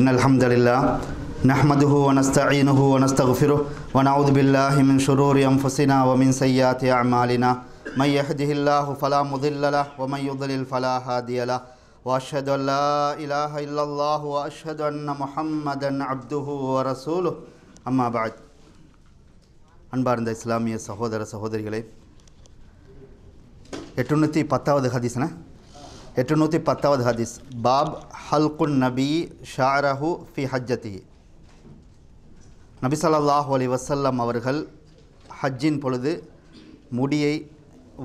إن الحمد لله نحمده ونستعينه ونستغفره ونعوذ بالله من شرور أنفسنا ومن سيئات أعمالنا من يهده الله فلا مضل له ومن يضلل فلا هادي له وأشهد أن لا إله إلا الله وأشهد أن محمدا عبده ورسوله أما بعد அன்பார்ந்த இஸ்லாமிய சகோதர சகோதரிகளே எட்டுநூற்றி பத்தாவது ஹதீஸ்னா எட்டுநூற்றி பத்தாவது ஹதீஸ் பாப் ஹல்குன் நபி ஷாரஹு ஃபி ஹஜ்ஜதி நபி சல்லாஹூ அலி வசல்லம் அவர்கள் ஹஜ்ஜின் பொழுது முடியை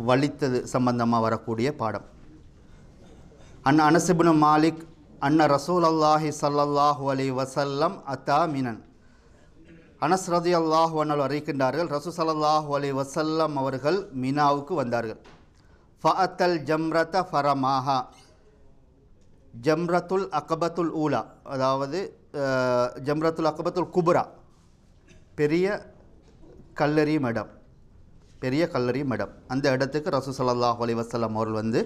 வலித்தது சம்பந்தமாக வரக்கூடிய பாடம் அன் அனசிபுன் மாலிக் அன்ன ரசூல் அல்லாஹி சல்லாஹூ அலி வசல்லம் அத்தா மினன் அனஸ் ரதி அல்லாஹு அன்னால் அறிக்கின்றார்கள் ரசூ சல்லாஹூ அலி வசல்லம் அவர்கள் மினாவுக்கு வந்தார்கள் ஃபஅத்தல் ஜம்ரத ஃபரமாஹா ஜம்ரத்துல் அகபத்துல் ஊலா அதாவது ஜம்ரத்துல் அகபத்துல் குபுரா பெரிய கல்லறி மடம் பெரிய கல்லறி மடம் அந்த இடத்துக்கு ரசூ சல்லாஹ் அலி வசல்லாம் அவர்கள் வந்து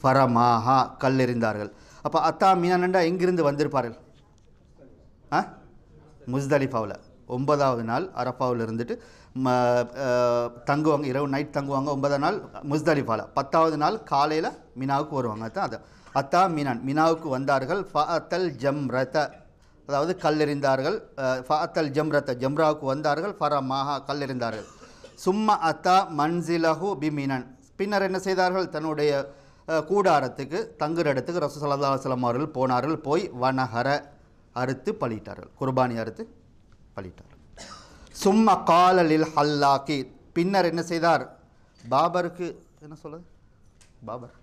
ஃபரமாஹா கல்லெறிந்தார்கள் அப்போ அத்தா நண்டா எங்கிருந்து வந்திருப்பார்கள் ஆ முஸ்தலிஃபாவில் ஒன்பதாவது நாள் அரப்பாவில் இருந்துட்டு தங்குவாங்க இரவு நைட் தங்குவாங்க ஒன்பதாவது நாள் முஸ்தலிஃபாவில் பத்தாவது நாள் காலையில் மினாவுக்கு வருவாங்க தான் அது அத்தா மினான் மினாவுக்கு வந்தார்கள் ஃப அத்தல் ஜம்ரத அதாவது கல்லெறிந்தார்கள் ஃப அத்தல் ஜம்ரத ஜம்ராவுக்கு வந்தார்கள் ஃபர மாஹா கல்லெறிந்தார்கள் சும்மா அத்தா மன்சிலஹு பிமினான் பின்னர் என்ன செய்தார்கள் தன்னுடைய கூடாரத்துக்கு தங்குற இடத்துக்கு ரசூ சல்லா அவர்கள் போனார்கள் போய் வனஹர அறுத்து பழியிட்டார்கள் குர்பானி அறுத்து பழித்தார் சும்ம காலலில் ஹல்லாக்கி பின்னர் என்ன செய்தார் பாபருக்கு என்ன சொல்லுது பாபர்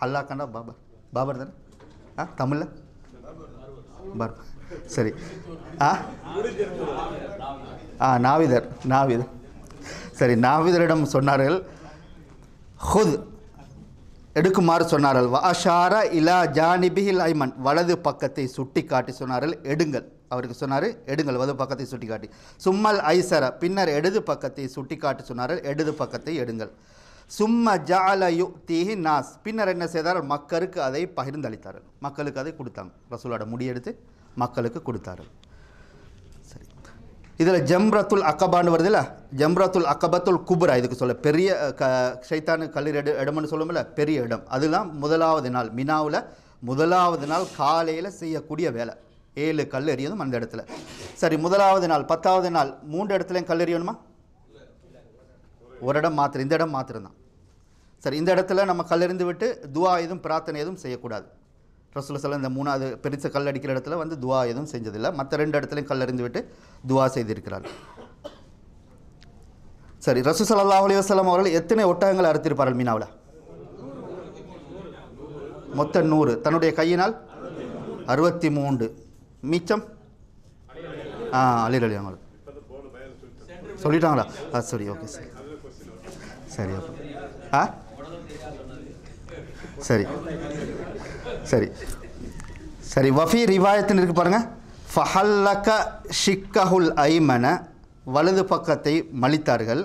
ஹல்லாக்கண்டா பாபர் பாபர் தானே ஆ தமிழில் பாபர் சரி ஆ ஆ நாவிதர் நாவிதர் சரி நாவிதரிடம் சொன்னார்கள் ஹுத் எடுக்குமாறு சொன்னார்கள் வாஷாரா இலா ஜானிபிஹில் ஐமன் வலது பக்கத்தை சுட்டி காட்டி சொன்னார்கள் எடுங்கள் அவருக்கு சொன்னார் எடுங்கள் வது பக்கத்தை சுட்டிக்காட்டி சும்மல் ஐசர பின்னர் எடுது பக்கத்தை சுட்டிக்காட்டி சொன்னார் எடுது பக்கத்தை எடுங்கள் சும்ம ஜாலயு தீஹி நாஸ் பின்னர் என்ன செய்தார் மக்களுக்கு அதை பகிர்ந்தளித்தார் மக்களுக்கு அதை கொடுத்தாங்க ரசூலோட முடியெடுத்து மக்களுக்கு கொடுத்தாரு சரி இதில் ஜம்ரத்துல் அக்கபான்னு வருதுல்ல ஜம்ரத்துல் அக்கபத்துல் குபுரா இதுக்கு சொல்ல பெரிய க சைத்தானு கல்லீர் எடு இடம்னு சொல்லுமில்ல பெரிய இடம் அதுதான் முதலாவது நாள் மினாவில் முதலாவது நாள் காலையில் செய்யக்கூடிய வேலை ஏழு கல் எறியதும் அந்த இடத்துல சரி முதலாவது நாள் பத்தாவது நாள் மூன்று இடத்துலையும் கல் எறியணுமா ஒரு இடம் மாத்திரம் இந்த இடம் மாத்திரம்தான் சரி இந்த இடத்துல நம்ம கல்லறிந்து விட்டு துவா எதுவும் பிரார்த்தனை எதுவும் செய்யக்கூடாது ரசூல சொல்ல இந்த மூணாவது பெருச கல் அடிக்கிற இடத்துல வந்து துவா எதுவும் செஞ்சதில்லை மற்ற ரெண்டு இடத்துலையும் கல் விட்டு துவா செய்திருக்கிறார் சரி ரசூ சல்லா அலி அவர்கள் எத்தனை ஒட்டகங்கள் அறுத்திருப்பார்கள் மீனாவில் மொத்த நூறு தன்னுடைய கையினால் அறுபத்தி மூன்று மிச்சம் ஆ அலிர் அலி உங்களுக்கு சொல்லிட்டாங்களா ஆ சரி ஓகே சரி சரி ஓகே ஆ சரி சரி சரி வஃபி ரிவாயத்தின் இருக்கு பாருங்கள் ஃபஹல்லக ஷிக்கஹுல் ஐமன வலது பக்கத்தை மலித்தார்கள்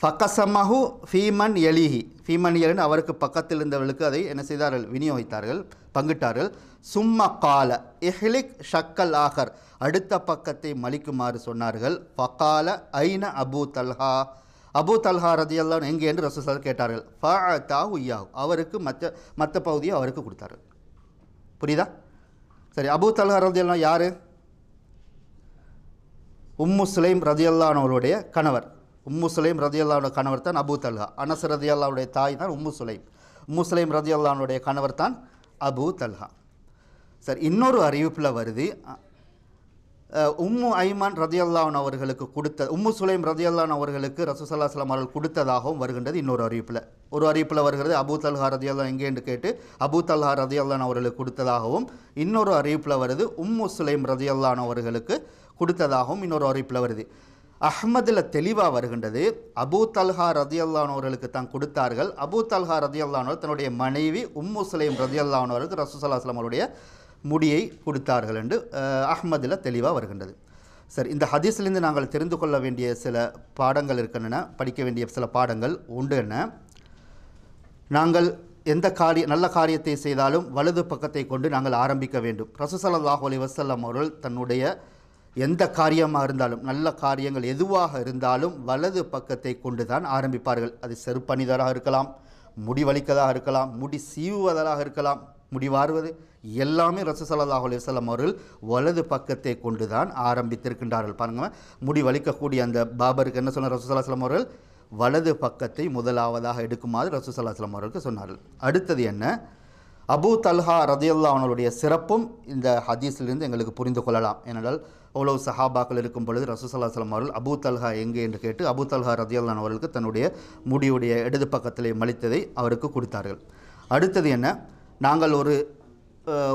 ஃபகசமஹு ஃபீமன் எலிஹி ஃபீமன் எலின் அவருக்கு பக்கத்தில் இருந்தவர்களுக்கு அதை என்ன செய்தார்கள் விநியோகித்தார்கள் பங்கிட்டார்கள் சும்மா கால எஹ்லிக் ஷக்கல் ஆகர் அடுத்த பக்கத்தை மலிக்குமாறு சொன்னார்கள் ஃபகால ஐன அபு தல்ஹா அபு தல்ஹா ரதியல்லான் எங்கே என்று ரசூசால் கேட்டார்கள் ஃபா தா யாஹ் அவருக்கு மற்ற மற்ற பகுதியை அவருக்கு கொடுத்தார்கள் புரியுதா சரி அபு தல்ஹா ரதியல்லாம் யார் உம்மு சுலைம் ரதியல்லானவருடைய கணவர் உம்மு சுலைம் ரதியல்லாவோட கணவர் தான் அபு தல்ஹா அனஸ் ரதியல்லாவுடைய தாய் தான் உம்மு சுலைம் உம்மு சுலைம் ரதியல்லானுடைய கணவர் தான் அபு தல்ஹா சார் இன்னொரு அறிவிப்பில் வருது உம்மு ஐமான் ரதியல்லான் அவர்களுக்கு கொடுத்த உம்மு சுலைம் ரதியல்லான் அவர்களுக்கு ரசூசல்லா சலாம் அவர்கள் கொடுத்ததாகவும் வருகின்றது இன்னொரு அறிவிப்பில் ஒரு அறிவிப்பில் வருகிறது அபு தல்ஹா ரதியல்லா எங்கேன்னு கேட்டு அபு தல்ஹா ரதியல்லான் அவர்களுக்கு கொடுத்ததாகவும் இன்னொரு அறிவிப்பில் வருது உம்மு சுலைம் ரதியல்லான் அவர்களுக்கு கொடுத்ததாகவும் இன்னொரு அறிவிப்பில் வருது அஹ்மதில் தெளிவாக வருகின்றது அபு தல்ஹா ரதியல்லானவர்களுக்கு தான் கொடுத்தார்கள் அபு தல்ஹா ரதியல்லானவர் தன்னுடைய மனைவி உம்மு சுலைம் ரதியல்லானவருக்கு ரசூசல்லாஸ்லாம் அவருடைய முடியை கொடுத்தார்கள் என்று அஹ்மதில் தெளிவாக வருகின்றது சரி இந்த ஹதீஸ்லேருந்து நாங்கள் தெரிந்து கொள்ள வேண்டிய சில பாடங்கள் இருக்கின்றன படிக்க வேண்டிய சில பாடங்கள் உண்டு என்ன நாங்கள் எந்த காரிய நல்ல காரியத்தை செய்தாலும் வலது பக்கத்தை கொண்டு நாங்கள் ஆரம்பிக்க வேண்டும் ரசூசல்லாஹ் அலி வசல்லம் அவர்கள் தன்னுடைய எந்த காரியமாக இருந்தாலும் நல்ல காரியங்கள் எதுவாக இருந்தாலும் வலது பக்கத்தை கொண்டு தான் ஆரம்பிப்பார்கள் அது செருப்பணிதராக இருக்கலாம் முடிவளிக்கதாக இருக்கலாம் முடி சீவுவதாக இருக்கலாம் முடிவாறுவது எல்லாமே ரசசல்லாஹ் அலிவசல்லாம் அவர்கள் வலது பக்கத்தை கொண்டு தான் ஆரம்பித்திருக்கின்றார்கள் பாருங்கள் வலிக்கக்கூடிய அந்த பாபருக்கு என்ன சொன்னார் ரசசல்லாஹ் அவர்கள் வலது பக்கத்தை முதலாவதாக எடுக்குமாறு ரசூசல்லாஸ்லாம் அவர்களுக்கு சொன்னார்கள் அடுத்தது என்ன அபு தல்ஹா ரதியுல்லா அவனுடைய சிறப்பும் இந்த ஹதீஸிலிருந்து எங்களுக்கு புரிந்து கொள்ளலாம் ஏனென்றால் அவ்வளவு சஹாபாக்கள் இருக்கும் பொழுது சலம் அவர்கள் அபு தல்ஹா எங்கே என்று கேட்டு அபு தல்ஹா ரதியல்லான் அவர்களுக்கு தன்னுடைய முடியுடைய இடது பக்கத்தில் மலித்ததை அவருக்கு கொடுத்தார்கள் அடுத்தது என்ன நாங்கள் ஒரு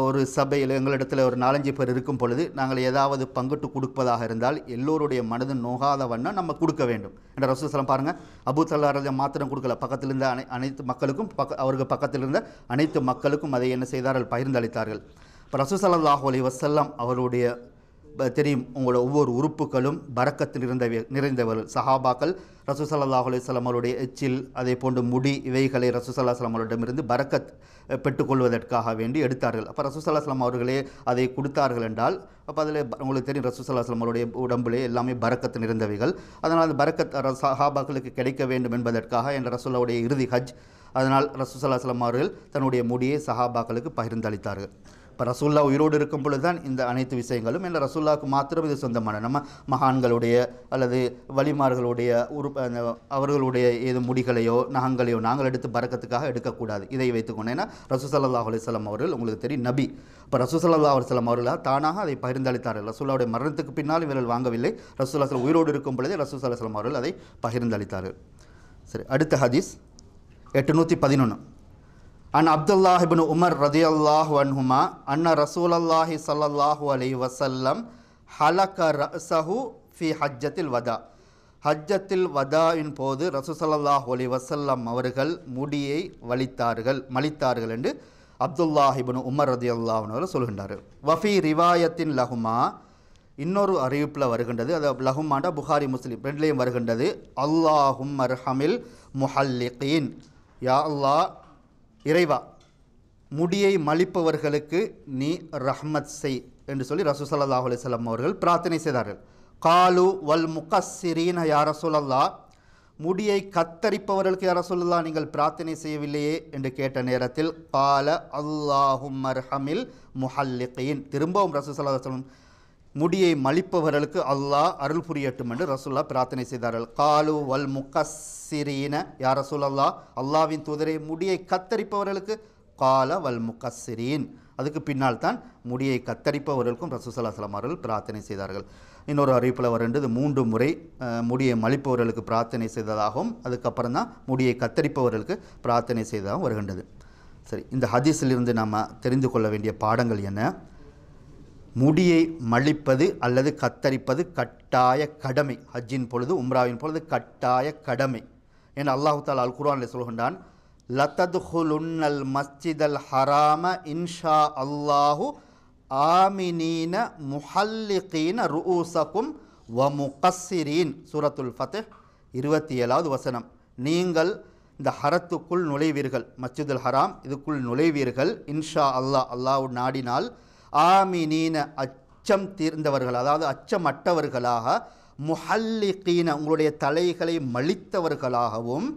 ஒரு சபையில் எங்களிடத்தில் ஒரு நாலஞ்சு பேர் இருக்கும் பொழுது நாங்கள் ஏதாவது பங்குட்டு கொடுப்பதாக இருந்தால் எல்லோருடைய மனது நோகாத வண்ணம் நம்ம கொடுக்க வேண்டும் என்ற ரசூசலம் பாருங்கள் அபு தல்லாரதை மாத்திரம் கொடுக்கல பக்கத்தில் இருந்த அனை அனைத்து மக்களுக்கும் பக்க அவருக்கு பக்கத்தில் இருந்த அனைத்து மக்களுக்கும் அதை என்ன செய்தார்கள் பகிர்ந்தளித்தார்கள் இப்போ ரசூசல்லாஹ் அலி வசல்லாம் அவருடைய தெரியும் உங்களோட ஒவ்வொரு உறுப்புகளும் பறக்கத்தில் இருந்தவை நிறைந்தவர்கள் சஹாபாக்கள் ரசூசல்லா அலுவலாம் அவருடைய எச்சில் அதே போன்று முடி இவைகளை ரசூசல்லா சலாம் அவர்களிடமிருந்து பறக்கத் பெற்றுக்கொள்வதற்காக வேண்டி எடுத்தார்கள் அப்போ ரசூசல்லா சலாம் அவர்களே அதை கொடுத்தார்கள் என்றால் அப்போ அதில் உங்களுக்கு தெரியும் ரசூசல்லா சலாம் அவருடைய உடம்புலே எல்லாமே பறக்கத்து நிறைந்தவைகள் அதனால் அந்த பறக்கத் சஹாபாக்களுக்கு கிடைக்க வேண்டும் என்பதற்காக என்ற ரசூல்லாவுடைய இறுதி ஹஜ் அதனால் ரசூசல்லா சலம் அவர்கள் தன்னுடைய முடியை சஹாபாக்களுக்கு பகிர்ந்தளித்தார்கள் இப்போ ரசூல்லா உயிரோடு இருக்கும் பொழுது தான் இந்த அனைத்து விஷயங்களும் இல்லை ரசூல்லாவுக்கு மாத்திரம் இது சொந்தமான நம்ம மகான்களுடைய அல்லது வழிமார்களுடைய உறுப்ப அவர்களுடைய ஏது முடிகளையோ நகங்களையோ நாங்கள் எடுத்து பறக்கத்துக்காக எடுக்கக்கூடாது இதை வைத்துக்கொண்டு ஏன்னா சல்லா அலிஸ்லாம் அவர்கள் உங்களுக்கு தெரியும் நபி இப்போ ரசூசல்லா அலிஸ்லாம் அவர்களா தானாக அதை பகிர்ந்தளித்தார்கள் ரசூல்லாவுடைய மரணத்துக்கு பின்னால் இவர்கள் வாங்கவில்லை ரசூல்லா உயிரோடு இருக்கும் பொழுதே சலம் அவர்கள் அதை பகிர்ந்தளித்தார்கள் சரி அடுத்த ஹதீஸ் எட்டுநூற்றி பதினொன்று அன் அப்துல்லாஹிபின் உமர் ரதி அல்லாஹு அன்ஹுமா அன்ன அல்லாஹி சல்லாஹு அலி வசல்லம் ஹலக ரசஹு ஃபி ஹஜ்ஜத்தில் வதா ஹஜ்ஜத்தில் வதாவின் போது ரசூசல்லாஹூ அலி வசல்லம் அவர்கள் முடியை வலித்தார்கள் மலித்தார்கள் என்று அப்துல்லாஹிபின் உமர் ரதி அல்லாஹன் அவர் சொல்கின்றார் வஃபி ரிவாயத்தின் லஹுமா இன்னொரு அறிவிப்பில் வருகின்றது அது லஹுமாண்டா புகாரி முஸ்லீம் ரெண்டுலேயும் வருகின்றது அல்லாஹும் மர்ஹமில் முஹல்லிகீன் யா அல்லாஹ் இறைவா முடியை மலிப்பவர்களுக்கு நீ ரஹ்மத் செய் என்று சொல்லி ரசூசல்லாஹ் அலிசல்லாம் அவர்கள் பிரார்த்தனை செய்தார்கள் காலு வல் முகசிரீன யார சொல்லல்லா முடியை கத்தரிப்பவர்களுக்கு யார சொல்லலா நீங்கள் பிரார்த்தனை செய்யவில்லையே என்று கேட்ட நேரத்தில் கால அல்லாஹும் மர்ஹமில் முஹல்லிகையின் திரும்பவும் ரசூசல்லா சொல்லும் முடியை மலிப்பவர்களுக்கு அல்லாஹ் அருள் புரியட்டும் என்று ரசூல்லா பிரார்த்தனை செய்தார்கள் காலு வல் முக்கசிரீன யார் அல்லா அல்லாவின் தூதரை முடியை கத்தரிப்பவர்களுக்கு கால வல் முக்கசிரீன் அதுக்கு பின்னால் தான் முடியை கத்தரிப்பவர்களுக்கும் ரசூசல்லாஸ்லாம் அவர்கள் பிரார்த்தனை செய்தார்கள் இன்னொரு அறிவிப்பில் வருண்டது மூன்று முறை முடியை மலிப்பவர்களுக்கு பிரார்த்தனை செய்ததாகவும் அதுக்கப்புறம் தான் முடியை கத்தரிப்பவர்களுக்கு பிரார்த்தனை செய்ததாகவும் வருகின்றது சரி இந்த ஹதீஸிலிருந்து நாம் தெரிந்து கொள்ள வேண்டிய பாடங்கள் என்ன முடியை மழிப்பது அல்லது கத்தரிப்பது கட்டாய கடமை ஹஜ்ஜின் பொழுது உம்ராவின் பொழுது கட்டாய கடமை என அல்லாஹு தால் அல் குரானில் சொல்கின்றான் அல் மஸ்ஜித் அல் ஹராம இன்ஷா அல்லாஹு ஆமினீன முஹல்லிகீன ரூசக்கும் வ முகஸ்ஸிரீன் சூரத்துல் ஃபத்தே இருபத்தி ஏழாவது வசனம் நீங்கள் இந்த ஹரத்துக்குள் நுழைவீர்கள் மஸ்ஜிதுல் ஹராம் இதுக்குள் நுழைவீர்கள் இன்ஷா அல்லாஹ் அல்லாஹ் நாடினால் ஆமினீன அச்சம் தீர்ந்தவர்கள் அதாவது அச்சமற்றவர்களாக முஹல்லிக்கீன உங்களுடைய தலைகளை மலித்தவர்களாகவும்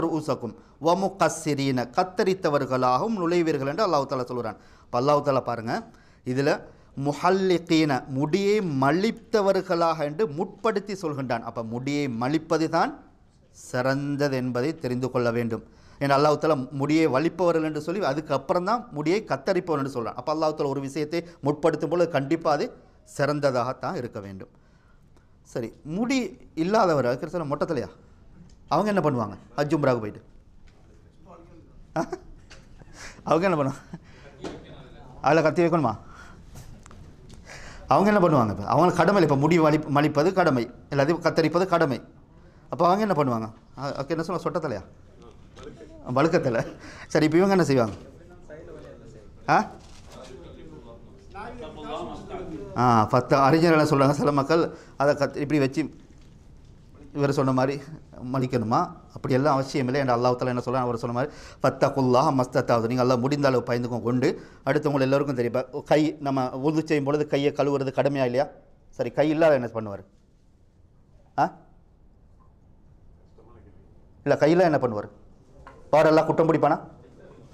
ஒரு ஊசக்கும் வமு கசிரீன கத்தரித்தவர்களாகவும் நுழைவீர்கள் என்று அல்லாஹு தலா சொல்கிறான் இப்போ அல்லாஹு தலா பாருங்கள் இதில் முஹல்லிக்கீன முடியை மலித்தவர்களாக என்று முற்படுத்தி சொல்கின்றான் அப்போ முடியை மலிப்பது தான் சிறந்தது என்பதை தெரிந்து கொள்ள வேண்டும் என் அல்லாஹால முடியை வலிப்பவர்கள் என்று சொல்லி அதுக்கப்புறம் தான் முடியை கத்தரிப்பவர் என்று சொல்கிறான் அப்போ அல்லாஹால ஒரு விஷயத்தை முற்படுத்தும் போது கண்டிப்பாக அது சிறந்ததாகத்தான் இருக்க வேண்டும் சரி முடி இல்லாதவர் அதுக்கு சொல்ல மொட்டத்தலையா அவங்க என்ன பண்ணுவாங்க அஜும்ராவுக்கு போயிட்டு அவங்க என்ன பண்ணுவாங்க அதில் கத்தி வைக்கணுமா அவங்க என்ன பண்ணுவாங்க இப்போ அவங்க கடமை இப்போ முடி வலி மலிப்பது கடமை எல்லாத்தையும் கத்தரிப்பது கடமை அப்போ அவங்க என்ன பண்ணுவாங்க என்ன சொல்லுவாங்க சொட்டத்தலையா வழுக்கத்தில் சரி இப்போ இவங்க என்ன செய்வாங்க ஆ ஆ பத்து அறிஞர்கள் சொல்கிறாங்க சில மக்கள் அதை கத் இப்படி வச்சு இவர் சொன்ன மாதிரி மலிக்கணுமா எல்லாம் அவசியம் இல்லை என் அல்லாஹால என்ன சொல்ல அவர் சொன்ன மாதிரி ஃபத்தா குல்லா மஸ்தத்தாவது நீங்கள் எல்லாம் முடிந்த அளவு பயந்துக்கும் கொண்டு அடுத்தவங்களை எல்லோருக்கும் தெரியுமா கை நம்ம உறுதி செய்யும் பொழுது கையை கழுவுறது கடுமையாக இல்லையா சரி கை இல்லாத என்ன பண்ணுவார் ஆ இல்லை கையில் என்ன பண்ணுவார் பாரெல்லாம் குற்றம் பிடிப்பானா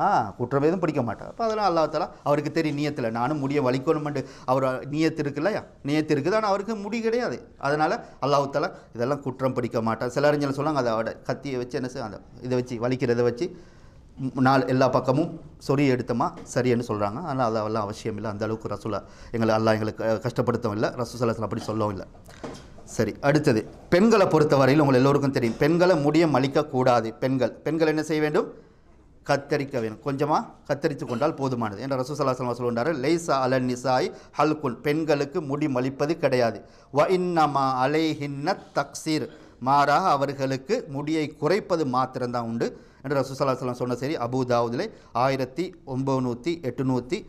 ஆ குற்றம் எதுவும் பிடிக்க மாட்டேன் அப்போ அதெல்லாம் அல்லாத்தாலா அவருக்கு தெரியும் நீயத்தில் நானும் முடிய வலிக்கணுமெண்டு அவர் நீயத்து இருக்கு இல்லையா நீயத்து இருக்குது ஆனால் அவருக்கு முடி கிடையாது அதனால் அல்லாஹாலா இதெல்லாம் குற்றம் பிடிக்க மாட்டேன் சில அறிஞர்கள் சொன்னாங்க அதோட கத்தியை வச்சு என்ன செய்ய அந்த இதை வச்சு வலிக்கிறத வச்சு நாள் எல்லா பக்கமும் சொறி எடுத்தோமா சரின்னு சொல்கிறாங்க ஆனால் அதெல்லாம் அவசியம் இல்லை அந்தளவுக்கு ரசூலா எங்களை அல்லா எங்களுக்கு கஷ்டப்படுத்தவும் இல்லை ரசூசலத்தில் அப்படி சொல்லவும் இல்லை சரி அடுத்தது பெண்களை பொறுத்தவரையில் உங்கள் எல்லோருக்கும் தெரியும் பெண்களை முடியம் அளிக்கக்கூடாது பெண்கள் பெண்கள் என்ன செய்ய வேண்டும் கத்தரிக்க வேண்டும் கொஞ்சமாக கத்தரித்து கொண்டால் போதுமானது என்ற ரசூசலாசலம் சொல்லுவார் லைசா அலன் நிசாய் ஹல்குன் பெண்களுக்கு முடி மலிப்பது கிடையாது வ இன்னமா அலைஹின்ன தக்சீர் மாறாக அவர்களுக்கு முடியை குறைப்பது மாத்திரம்தான் உண்டு என்று ரசூசலாசலம் சொன்ன சரி அபுதாவுதிலே ஆயிரத்தி ஒம்பநூற்றி எட்டுநூற்றி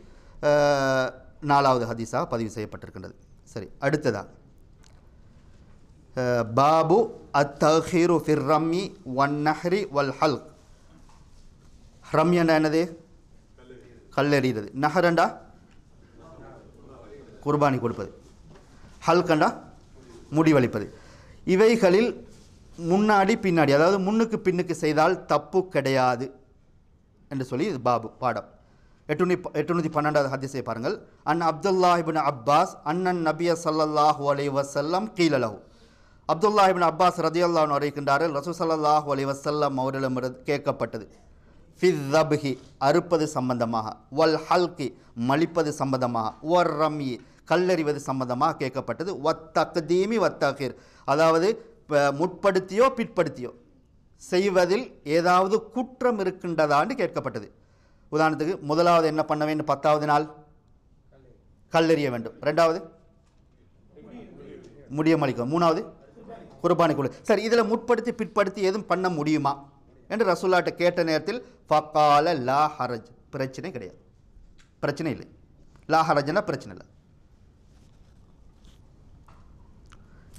நாலாவது ஹதீஸாக பதிவு செய்யப்பட்டிருக்கின்றது சரி அடுத்ததாக பாபு அத்தஹீரு ஃபிர் ரம்மி ஒன் நஹ்ரி வல் ஹல் ரம்யண்டா என்னது கல்லெறிகிறது நஹரண்டா குர்பானி கொடுப்பது ஹல்கண்டா முடிவளிப்பது இவைகளில் முன்னாடி பின்னாடி அதாவது முன்னுக்கு பின்னுக்கு செய்தால் தப்பு கிடையாது என்று சொல்லி இது பாபு பாடம் எட்டுநூத்தி எட்டுநூற்றி பன்னெண்டாவது ஹதீஸை பாருங்கள் அன் அப்துல்லாஹிபின் அப்பாஸ் அண்ணன் நபிய சல்லாஹூ அலை வசல்லம் கீழலகு அப்துல்லா இபின் அப்பாஸ் ரதியுல்லான் அறிவிக்கின்றார்கள் ரசூசல்லாஹு அலி வசல்லம் அவர்களிடம் கேட்கப்பட்டது தபுஹி அறுப்பது சம்பந்தமாக வல் ஹல்கி மலிப்பது சம்பந்தமாக ஒர் ரம்யி கல்லறிவது சம்பந்தமாக கேட்கப்பட்டது தீமி ஒத்தகிர் அதாவது முற்படுத்தியோ பிற்படுத்தியோ செய்வதில் ஏதாவது குற்றம் இருக்கின்றதான்னு கேட்கப்பட்டது உதாரணத்துக்கு முதலாவது என்ன பண்ண வேண்டும் பத்தாவது நாள் கல்லறிய வேண்டும் ரெண்டாவது முடியமளிக்கும் மூணாவது குர்பானி கொடு சார் இதில் முற்படுத்தி பிற்படுத்தி எதுவும் பண்ண முடியுமா என்று ரசூல்லாட்ட கேட்ட நேரத்தில் ஃபக்கால லா ஹரஜ் பிரச்சனை கிடையாது பிரச்சனை இல்லை லா ஹரஜ்னா பிரச்சனை இல்லை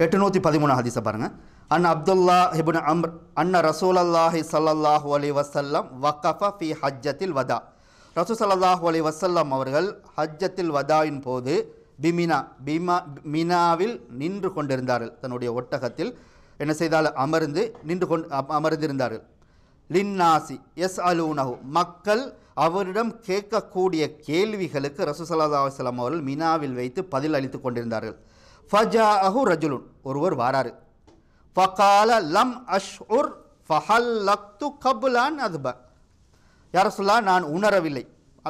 எட்டுநூற்றி பதிமூணு ஹதீஸை பாருங்கள் அண்ணா அப்துல்லா ஹிபுன் அம்ர் அண்ணா ரசூல் அல்லாஹி சல்லாஹூ அலி வசல்லம் வக்கஃபா ஃபி ஹஜ்ஜத்தில் வதா ரசூ சல்லாஹூ அலி வசல்லம் அவர்கள் ஹஜ்ஜத்தில் வதாயின் போது பிமினா பீமா மினாவில் நின்று கொண்டிருந்தார்கள் தன்னுடைய ஒட்டகத்தில் என்ன செய்தால் அமர்ந்து நின்று கொண்டு அமர்ந்திருந்தார்கள் லின்னாசி எஸ் அலூனஹு மக்கள் அவரிடம் கேட்கக்கூடிய கேள்விகளுக்கு ரசூசல்லா அலுவலாம் அவர்கள் மினாவில் வைத்து பதில் அளித்து கொண்டிருந்தார்கள் ஃபஜா அஹு ரஜுலுன் ஒருவர் வாராரு ஃபகால லம் அஷ் உர் ஃபஹல் லக்து கபுலான் அதுப யார சொல்லா நான் உணரவில்லை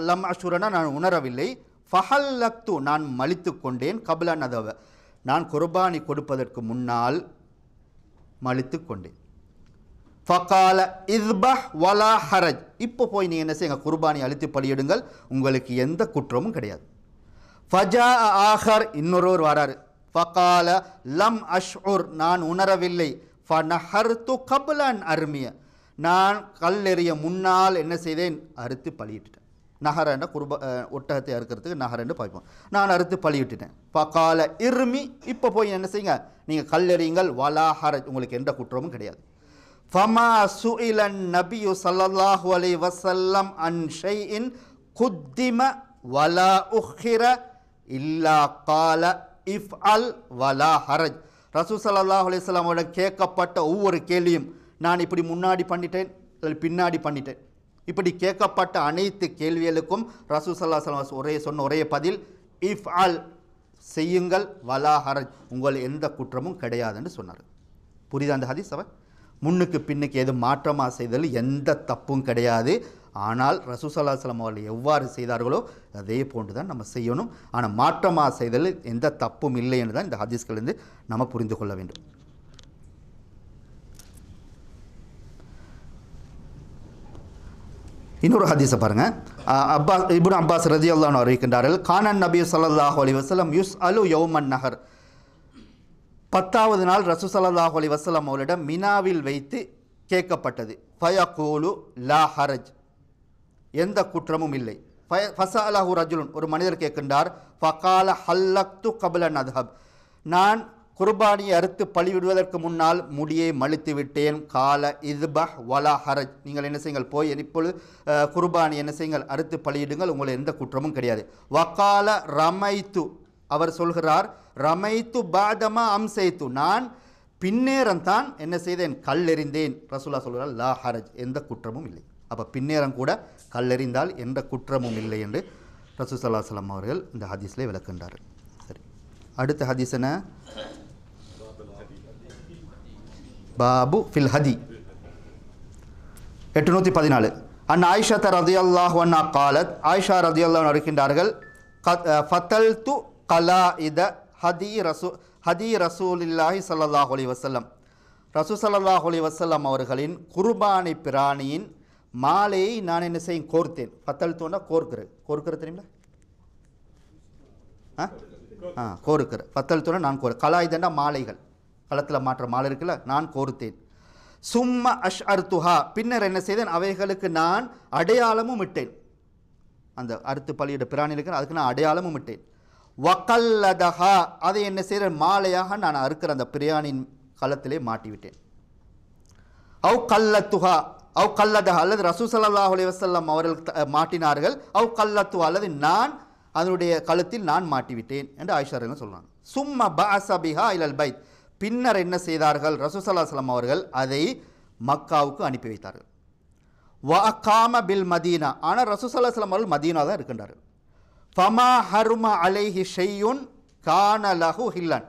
லம் அஷுரனா நான் உணரவில்லை ஃபஹல் நான் மலித்து கொண்டேன் கபிலன் அதவ நான் குர்பானி கொடுப்பதற்கு முன்னால் மலித்து கொண்டேன் ஃபகால இஸ்பஹ் வலா ஹரஜ் இப்போ போய் நீங்கள் என்ன எங்கள் குர்பானி அழித்து பலியிடுங்கள் உங்களுக்கு எந்த குற்றமும் கிடையாது ஃபஜா ஆஹர் இன்னொருவர் வராரு ஃபகால லம் அஷ்உர் நான் உணரவில்லை ஃபனஹர் து கபுலான் அருமிய நான் கல்லெறிய முன்னால் என்ன செய்தேன் அறுத்து பலியிட்டேன் நகரண்ட குருப ஒட்டகத்தை அறுக்கிறதுக்கு நகரண்டு பார்ப்போம் நான் அறுத்து பழியிட்டுட்டேன் பக்கால இருமி இப்போ போய் என்ன செய்யுங்க நீங்கள் கல்லெறியுங்கள் வலாஹர உங்களுக்கு எந்த குற்றமும் கிடையாது ஃபமா சுயிலன் நபியு சல்லாஹு அலை வசல்லம் அன் இன் குத்திம வலா உஹிர இல்லா கால இஃப் அல் வலா ஹரஜ் ரசூ சல்லாஹ் அலிஸ்லாமோட கேட்கப்பட்ட ஒவ்வொரு கேள்வியும் நான் இப்படி முன்னாடி பண்ணிட்டேன் பின்னாடி பண்ணிட்டேன் இப்படி கேட்கப்பட்ட அனைத்து கேள்விகளுக்கும் சல்லா சலம் ஒரே சொன்ன ஒரே பதில் இஃப் ஆல் செய்யுங்கள் வலா உங்கள் எந்த குற்றமும் கிடையாதுன்னு சொன்னார் புரியுது அந்த ஹதீஸ் அவர் முன்னுக்கு பின்னுக்கு எது மாற்றமாக செய்தல் எந்த தப்பும் கிடையாது ஆனால் சல்லா சலம் அவர்கள் எவ்வாறு செய்தார்களோ அதே போன்று தான் நம்ம செய்யணும் ஆனால் மாற்றமாக செய்தல் எந்த தப்பும் இல்லை என்று தான் இந்த ஹதீஸ்கள் இருந்து நம்ம புரிந்து கொள்ள வேண்டும் இன்னொரு ஹதீஸை பாருங்கள் அப்பாஸ் இபுன் அப்பாஸ் ரதி அல்லான் அறிவிக்கின்றார்கள் கானன் நபி சல்லாஹூ அலி வசலம் யுஸ் அலு யௌமன் நகர் பத்தாவது நாள் ரசூ சல்லாஹூ அலி வசலம் அவரிடம் மினாவில் வைத்து கேட்கப்பட்டது கோலு லா ஹரஜ் எந்த குற்றமும் இல்லை ஃபய ஃபச அலாஹூ ரஜுலுன் ஒரு மனிதர் கேட்கின்றார் ஃபகால ஹல்லக்து கபில நதஹப் நான் குர்பானியை அறுத்து பழிவிடுவதற்கு முன்னால் முடியை மழித்து விட்டேன் கால இதுபஹ் வலா ஹரஜ் நீங்கள் என்ன செய்யுங்கள் போய் இப்பொழுது குர்பானி என்ன செய்யுங்கள் அறுத்து பழியிடுங்கள் உங்களை எந்த குற்றமும் கிடையாது வக்கால ரமைத்து அவர் சொல்கிறார் ரமைத்து பாதமா அம்சைத்து நான் பின்னேரம்தான் என்ன செய்தேன் கல்லெறிந்தேன் ரசுல்லா சொல்கிறார் லா ஹரஜ் எந்த குற்றமும் இல்லை அப்போ பின்னேரம் கூட கல்லெறிந்தால் எந்த குற்றமும் இல்லை என்று ரசூசல்லா சலாம் அவர்கள் இந்த ஹதீஸ்லேயே விளக்குகின்றார் சரி அடுத்த ஹதீஸ் என்ன பாபு ஃபில் ஹதி எட்டுநூற்றி பதினாலு அன் ஆயிஷா த ரதி அல்லாஹ் அண்ணா காலத் ஆயிஷா ரதி அல்லாஹ் இருக்கின்றார்கள் ஃபத்தல் து கலா இத ஹதி ரசூ ஹதி ரசூலில்லாஹி சல்லாஹ் அலி வசல்லம் ரசூ சல்லாஹ் அலி வசல்லம் அவர்களின் குர்பானி பிராணியின் மாலையை நான் என்ன செய்யும் கோர்த்தேன் பத்தல் தூண்டா கோர்க்குற கோர்க்குற தெரியுங்களா ஆ கோருக்கிற பத்தல் தூண நான் கோரு கலாயுதண்டா மாலைகள் களத்தில் மாற்ற மாலை இருக்குல்ல நான் கோருத்தேன் சும்ம அஷ் அர்த்துஹா பின்னர் என்ன செய்தேன் அவைகளுக்கு நான் அடையாளமும் விட்டேன் அந்த அறுத்து பள்ளியிட பிராணி இருக்கிற அதுக்கு நான் அடையாளமும் விட்டேன் வக்கல்லதஹா அதை என்ன செய்கிற மாலையாக நான் அறுக்கிற அந்த பிரியாணின் களத்திலே மாட்டிவிட்டேன் அவ் கல்லத்துஹா அவ் கல்லதஹா அல்லது ரசூசல்லாஹ் அலி வசல்லாம் அவர்கள் மாட்டினார்கள் அவ் கல்லத்து அல்லது நான் அதனுடைய கழுத்தில் நான் மாட்டிவிட்டேன் என்று ஆயிஷார்கள் சொல்கிறாங்க சும்மா பாசபிஹா இலல் பைத் பின்னர் என்ன செய்தார்கள் ரசூசல்லாஸ்லாம் அவர்கள் அதை மக்காவுக்கு அனுப்பி வைத்தார்கள் வக்காம பில் மதீனா ஆனால் ரசூசல்லாஸ்லாம் அவர்கள் மதீனா தான் இருக்கின்றார்கள் ஃபமா ஹரும அலைஹி ஷெய்யுன் கான லஹு ஹில்லன்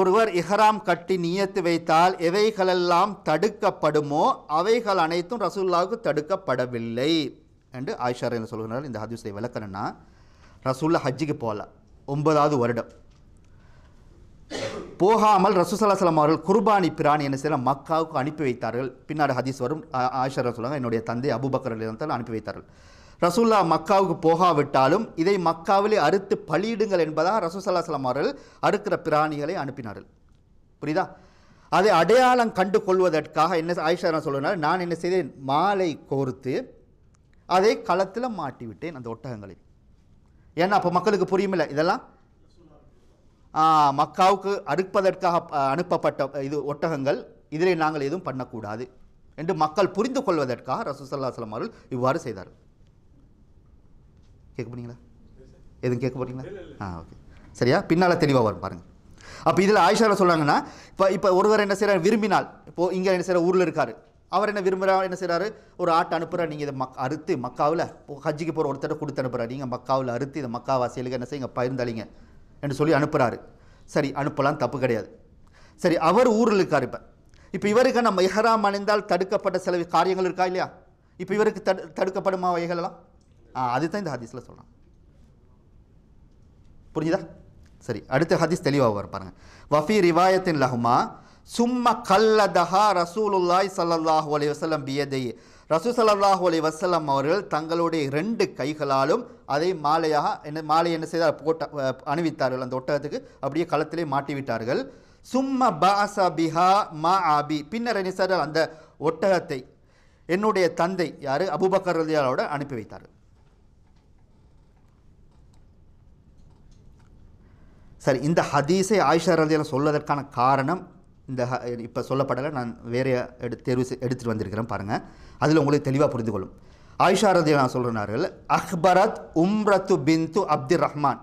ஒருவர் இஹராம் கட்டி நியத்து வைத்தால் எவைகளெல்லாம் தடுக்கப்படுமோ அவைகள் அனைத்தும் ரசூல்லாவுக்கு தடுக்கப்படவில்லை என்று ஆயிஷார் என்ன சொல்கிறார் இந்த ஹதீஸை விளக்கணும்னா ரசூல்லா ஹஜ்ஜுக்கு போகல ஒன்பதாவது வருடம் போகாமல் ரசூசலாசலம் அவர்கள் குர்பானி பிராணி என்ன செய்யலாம் மக்காவுக்கு அனுப்பி வைத்தார்கள் பின்னாடி ஹதீஸ் வரும் ஆஷர் சொல்லுவாங்க என்னுடைய தந்தை அபுபக்கர் அலிதான் அனுப்பி வைத்தார்கள் ரசூல்லா மக்காவுக்கு போகாவிட்டாலும் இதை மக்காவிலே அறுத்து பலியிடுங்கள் என்பதாக ரசூசல்லாஸ்லாம் அவர்கள் அறுக்கிற பிராணிகளை அனுப்பினார்கள் புரியுதா அதை அடையாளம் கண்டு கொள்வதற்காக என்ன ஆயிஷா சொல்லுனால் நான் என்ன செய்தேன் மாலை கோர்த்து அதை களத்தில் மாட்டி விட்டேன் அந்த ஒட்டகங்களை ஏன்னா அப்போ மக்களுக்கு புரியுமில்ல இதெல்லாம் மக்காவுக்கு அடுப்பதற்காக அனுப்பப்பட்ட இது ஒட்டகங்கள் இதிலே நாங்கள் எதுவும் பண்ணக்கூடாது என்று மக்கள் புரிந்து கொள்வதற்காக ரசூசல்லா சலம் அவர்கள் இவ்வாறு செய்தார் கேட்க போனீங்களா எதுவும் கேட்க போறீங்களா ஆ ஓகே சரியா பின்னால் தெளிவாக வரும் பாருங்கள் அப்போ இதில் ஆயிஷாவில் சொல்கிறாங்கன்னா இப்போ இப்போ ஒருவர் என்ன செய்கிறார் விரும்பினால் இப்போது இங்கே என்ன செய்கிற ஊரில் இருக்கார் அவர் என்ன விரும்புகிறார் என்ன செய்கிறாரு ஒரு ஆட்டை அனுப்புகிறார் நீங்கள் இதை மக் அறுத்து மக்காவில் ஹஜ்ஜிக்கு போகிற ஒருத்தர் கொடுத்து அனுப்புகிறார் நீங்கள் மக்காவில் அறுத்து இதை மக்காவாசியலுக்கு என்ன செய்யுங்க பகிர்ந்தளிங்க என்று சொல்லி அனுப்புகிறாரு சரி அனுப்பலாம் தப்பு கிடையாது சரி அவர் ஊரில் இருக்கார் இப்போ இப்போ இவருக்கு நம்ம எஹராம் அணிந்தால் தடுக்கப்பட்ட சில காரியங்கள் இருக்கா இல்லையா இப்போ இவருக்கு தடு தடுக்கப்படுமா வகைகளெல்லாம் ஆ அதுதான் இந்த ஹதீஸில் சொல்கிறான் புரிஞ்சுதா சரி அடுத்த ஹதீஸ் தெளிவாக வர பாருங்கள் வஃபி ரிவாயத்தின் லஹுமா சும்ம கல்லதஹா ரசூலுல்லாய் சல்லாஹூ அலி வசலம் பியதை ரசூசல்லாஹு அலி வசலம் அவர்கள் தங்களுடைய ரெண்டு கைகளாலும் அதை மாலையாக என்ன மாலை என்ன செய்தால் போட்ட அணிவித்தார்கள் அந்த ஒட்டகத்துக்கு அப்படியே களத்திலே மாட்டிவிட்டார்கள் சும்ம பாசா பிஹா மா ஆபி பின்னர் என்ன செய்தால் அந்த ஒட்டகத்தை என்னுடைய தந்தை யார் அபுபக்கர் ரதியாலோட அனுப்பி வைத்தார்கள் சரி இந்த ஹதீஸை ஆயிஷா ரதியால் சொல்வதற்கான காரணம் இந்த இப்போ சொல்லப்படலை நான் வேறு எடு தேர்வு எடுத்துகிட்டு வந்திருக்கிறேன் பாருங்கள் அதில் உங்களுக்கு தெளிவாக புரிந்து கொள்ளும் ஆயிஷா ரதி நான் சொல்கிறார்கள் அக்பரத் உம்ரத்து பின்து அப்துர் ரஹ்மான்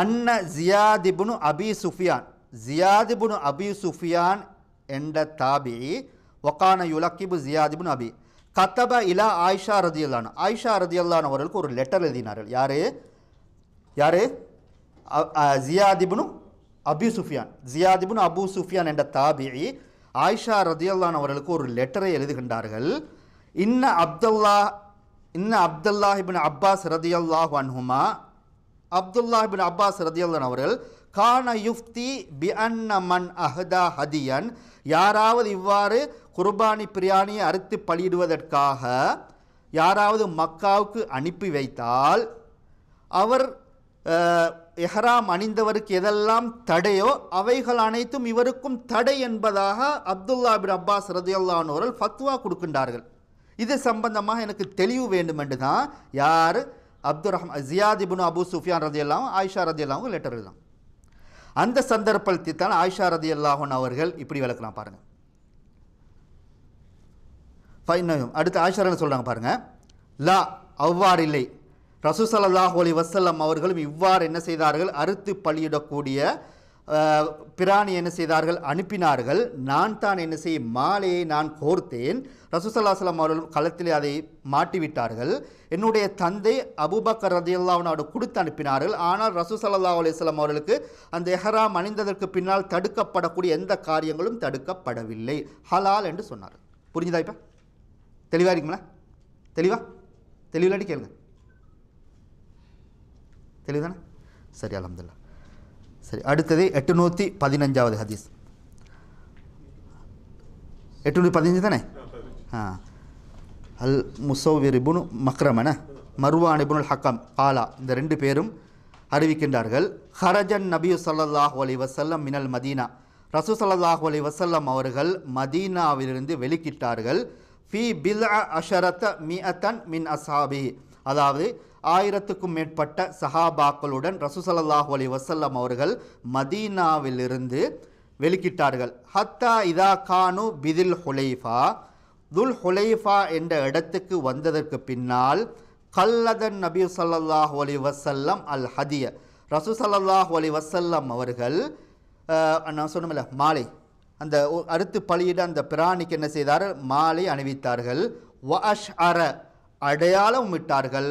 அன்ன ஜியாதிபுனு அபி சுஃபியான் ஜியாதிபுனு அபி சுஃபியான் என்ற தாபி ஒக்கான யுலக்கிபு ஜியாதிபுனு அபி கத்தப இலா ஆயிஷா ரதி ஆயிஷா ரதி அவர்களுக்கு ஒரு லெட்டர் எழுதினார்கள் யார் யார் ஜியாதிபுனும் அபி சுஃபியான் ஜியாதிபுன் அபு சுஃபியான் என்ற தாபியை ஆயிஷா ரதியல்லான் அவர்களுக்கு ஒரு லெட்டரை எழுதுகின்றார்கள் இன்ன அப்துல்லா இன்ன அப்துல்லா இபின் அப்பாஸ் ரதியுல்லாஹ் அன்ஹுமா அப்துல்லா இபின் அப்பாஸ் ரதியல்லான் அவர்கள் கான யுஃப்தி பி அன்ன மன் அஹதா ஹதியன் யாராவது இவ்வாறு குர்பானி பிரியாணியை அறுத்து பலியிடுவதற்காக யாராவது மக்காவுக்கு அனுப்பி வைத்தால் அவர் எஹராம் அணிந்தவருக்கு எதெல்லாம் தடையோ அவைகள் அனைத்தும் இவருக்கும் தடை என்பதாக அப்துல்லா பின் அப்பாஸ் ரதியுல்லானோர்கள் ஃபத்வா கொடுக்கின்றார்கள் இது சம்பந்தமாக எனக்கு தெளிவு வேண்டும் என்று தான் யார் அப்துல் ரஹ்மான் ஜியாதிபுன் அபு சுஃபியான் ரதி அல்லாம் ஆயிஷா ரதி அல்லாவும் லெட்டர் எழுதலாம் அந்த சந்தர்ப்பத்தை தான் ஆயிஷா ரதி அல்லாஹன் அவர்கள் இப்படி விளக்கலாம் பாருங்கள் அடுத்து ஆயிஷா சொல்கிறாங்க பாருங்கள் லா அவ்வாறு இல்லை ரசூசல்லாஹ் அலி வசல்லம் அவர்களும் இவ்வாறு என்ன செய்தார்கள் அறுத்து பழியிடக்கூடிய பிராணி என்ன செய்தார்கள் அனுப்பினார்கள் நான் தான் என்ன செய்ய மாலையை நான் கோர்த்தேன் சலாம் அவர்கள் களத்தில் அதை மாட்டிவிட்டார்கள் என்னுடைய தந்தை அபுபக்கர் ரதியுல்லாவோட கொடுத்து அனுப்பினார்கள் ஆனால் ரசூசல்லா அலிஸ்லாம் அவர்களுக்கு அந்த எஹராம் அணிந்ததற்கு பின்னால் தடுக்கப்படக்கூடிய எந்த காரியங்களும் தடுக்கப்படவில்லை ஹலால் என்று சொன்னார் புரிஞ்சுதா இப்போ தெளிவாக இருக்குங்களா தெளிவா தெளிவில்லாட்டி கேளுங்க தெளிவுதானே சரி அலமதுல்லா சரி அடுத்தது எட்டுநூற்றி பதினஞ்சாவது ஹதீஸ் எட்டுநூற்றி பதினஞ்சு தானே ஆ அல் முசௌவிர் இபுனு மக்ரமன மருவான் இபுனுல் ஹக்கம் ஆலா இந்த ரெண்டு பேரும் அறிவிக்கின்றார்கள் ஹரஜன் நபியு சல்லாஹ் அலி வசல்லம் மினல் மதீனா ரசூ சல்லாஹ் அலி வசல்லம் அவர்கள் மதீனாவிலிருந்து வெளிக்கிட்டார்கள் ஃபி பில் அஷரத் மிஅத்தன் மின் அசாபி அதாவது ஆயிரத்துக்கும் மேற்பட்ட சஹாபாக்களுடன் ரசூசல்லாஹு அலி வசல்லம் அவர்கள் மதீனாவிலிருந்து வெளிக்கிட்டார்கள் ஹத்தா இதா கானு பிதில் ஹுலைஃபா துல் ஹுலைஃபா என்ற இடத்துக்கு வந்ததற்கு பின்னால் கல்லதன் நபி சல்லாஹ் அலி வசல்லம் அல் ஹதிய ரசூ சல்லாஹ் அலி வசல்லம் அவர்கள் நான் சொன்னமில்ல மாலை அந்த அறுத்து பலியிட அந்த பிராணிக்கு என்ன செய்தார் மாலை அணிவித்தார்கள் வ அஷ் அற அடையாளம் விட்டார்கள்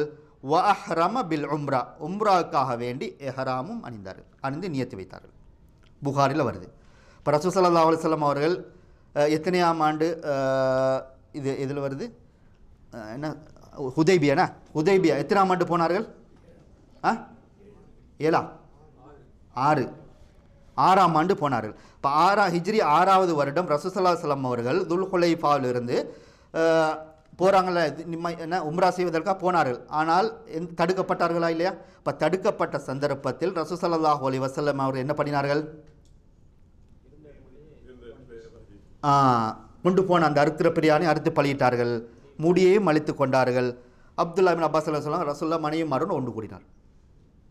வ அஹ்ரம பில் உம்ரா உம்ராவுக்காக வேண்டி எஹராமும் அணிந்தார்கள் அணிந்து நியத்து வைத்தார்கள் புகாரில் வருது இப்போ ரசூ சல்லா அலுவலம் அவர்கள் எத்தனையாம் ஆண்டு இது இதில் வருது என்ன ஹுதைபியாண்ணா ஹுதைபியா எத்தனாம் ஆண்டு போனார்கள் ஆ ஏழா ஆறு ஆறாம் ஆண்டு போனார்கள் இப்போ ஆறா ஹிஜ்ரி ஆறாவது வருடம் ரசூசல்லா சலம் அவர்கள் துல்குலைஃபாவிலிருந்து போகிறாங்கள என்ன உம்ரா செய்வதற்காக போனார்கள் ஆனால் எந் தடுக்கப்பட்டார்களா இல்லையா இப்போ தடுக்கப்பட்ட சந்தர்ப்பத்தில் ரசூசல்லா அலி வசல்லம் அவர் என்ன பண்ணினார்கள் கொண்டு போன அந்த அறுத்திர பிரியாணி அறுத்து பழியிட்டார்கள் முடியையும் அழித்து கொண்டார்கள் அப்துல்லா மின் அப்பாஸ் சொல்லாம் ரசூல்லா மனையும் மாறும் ஒன்று கூடினார்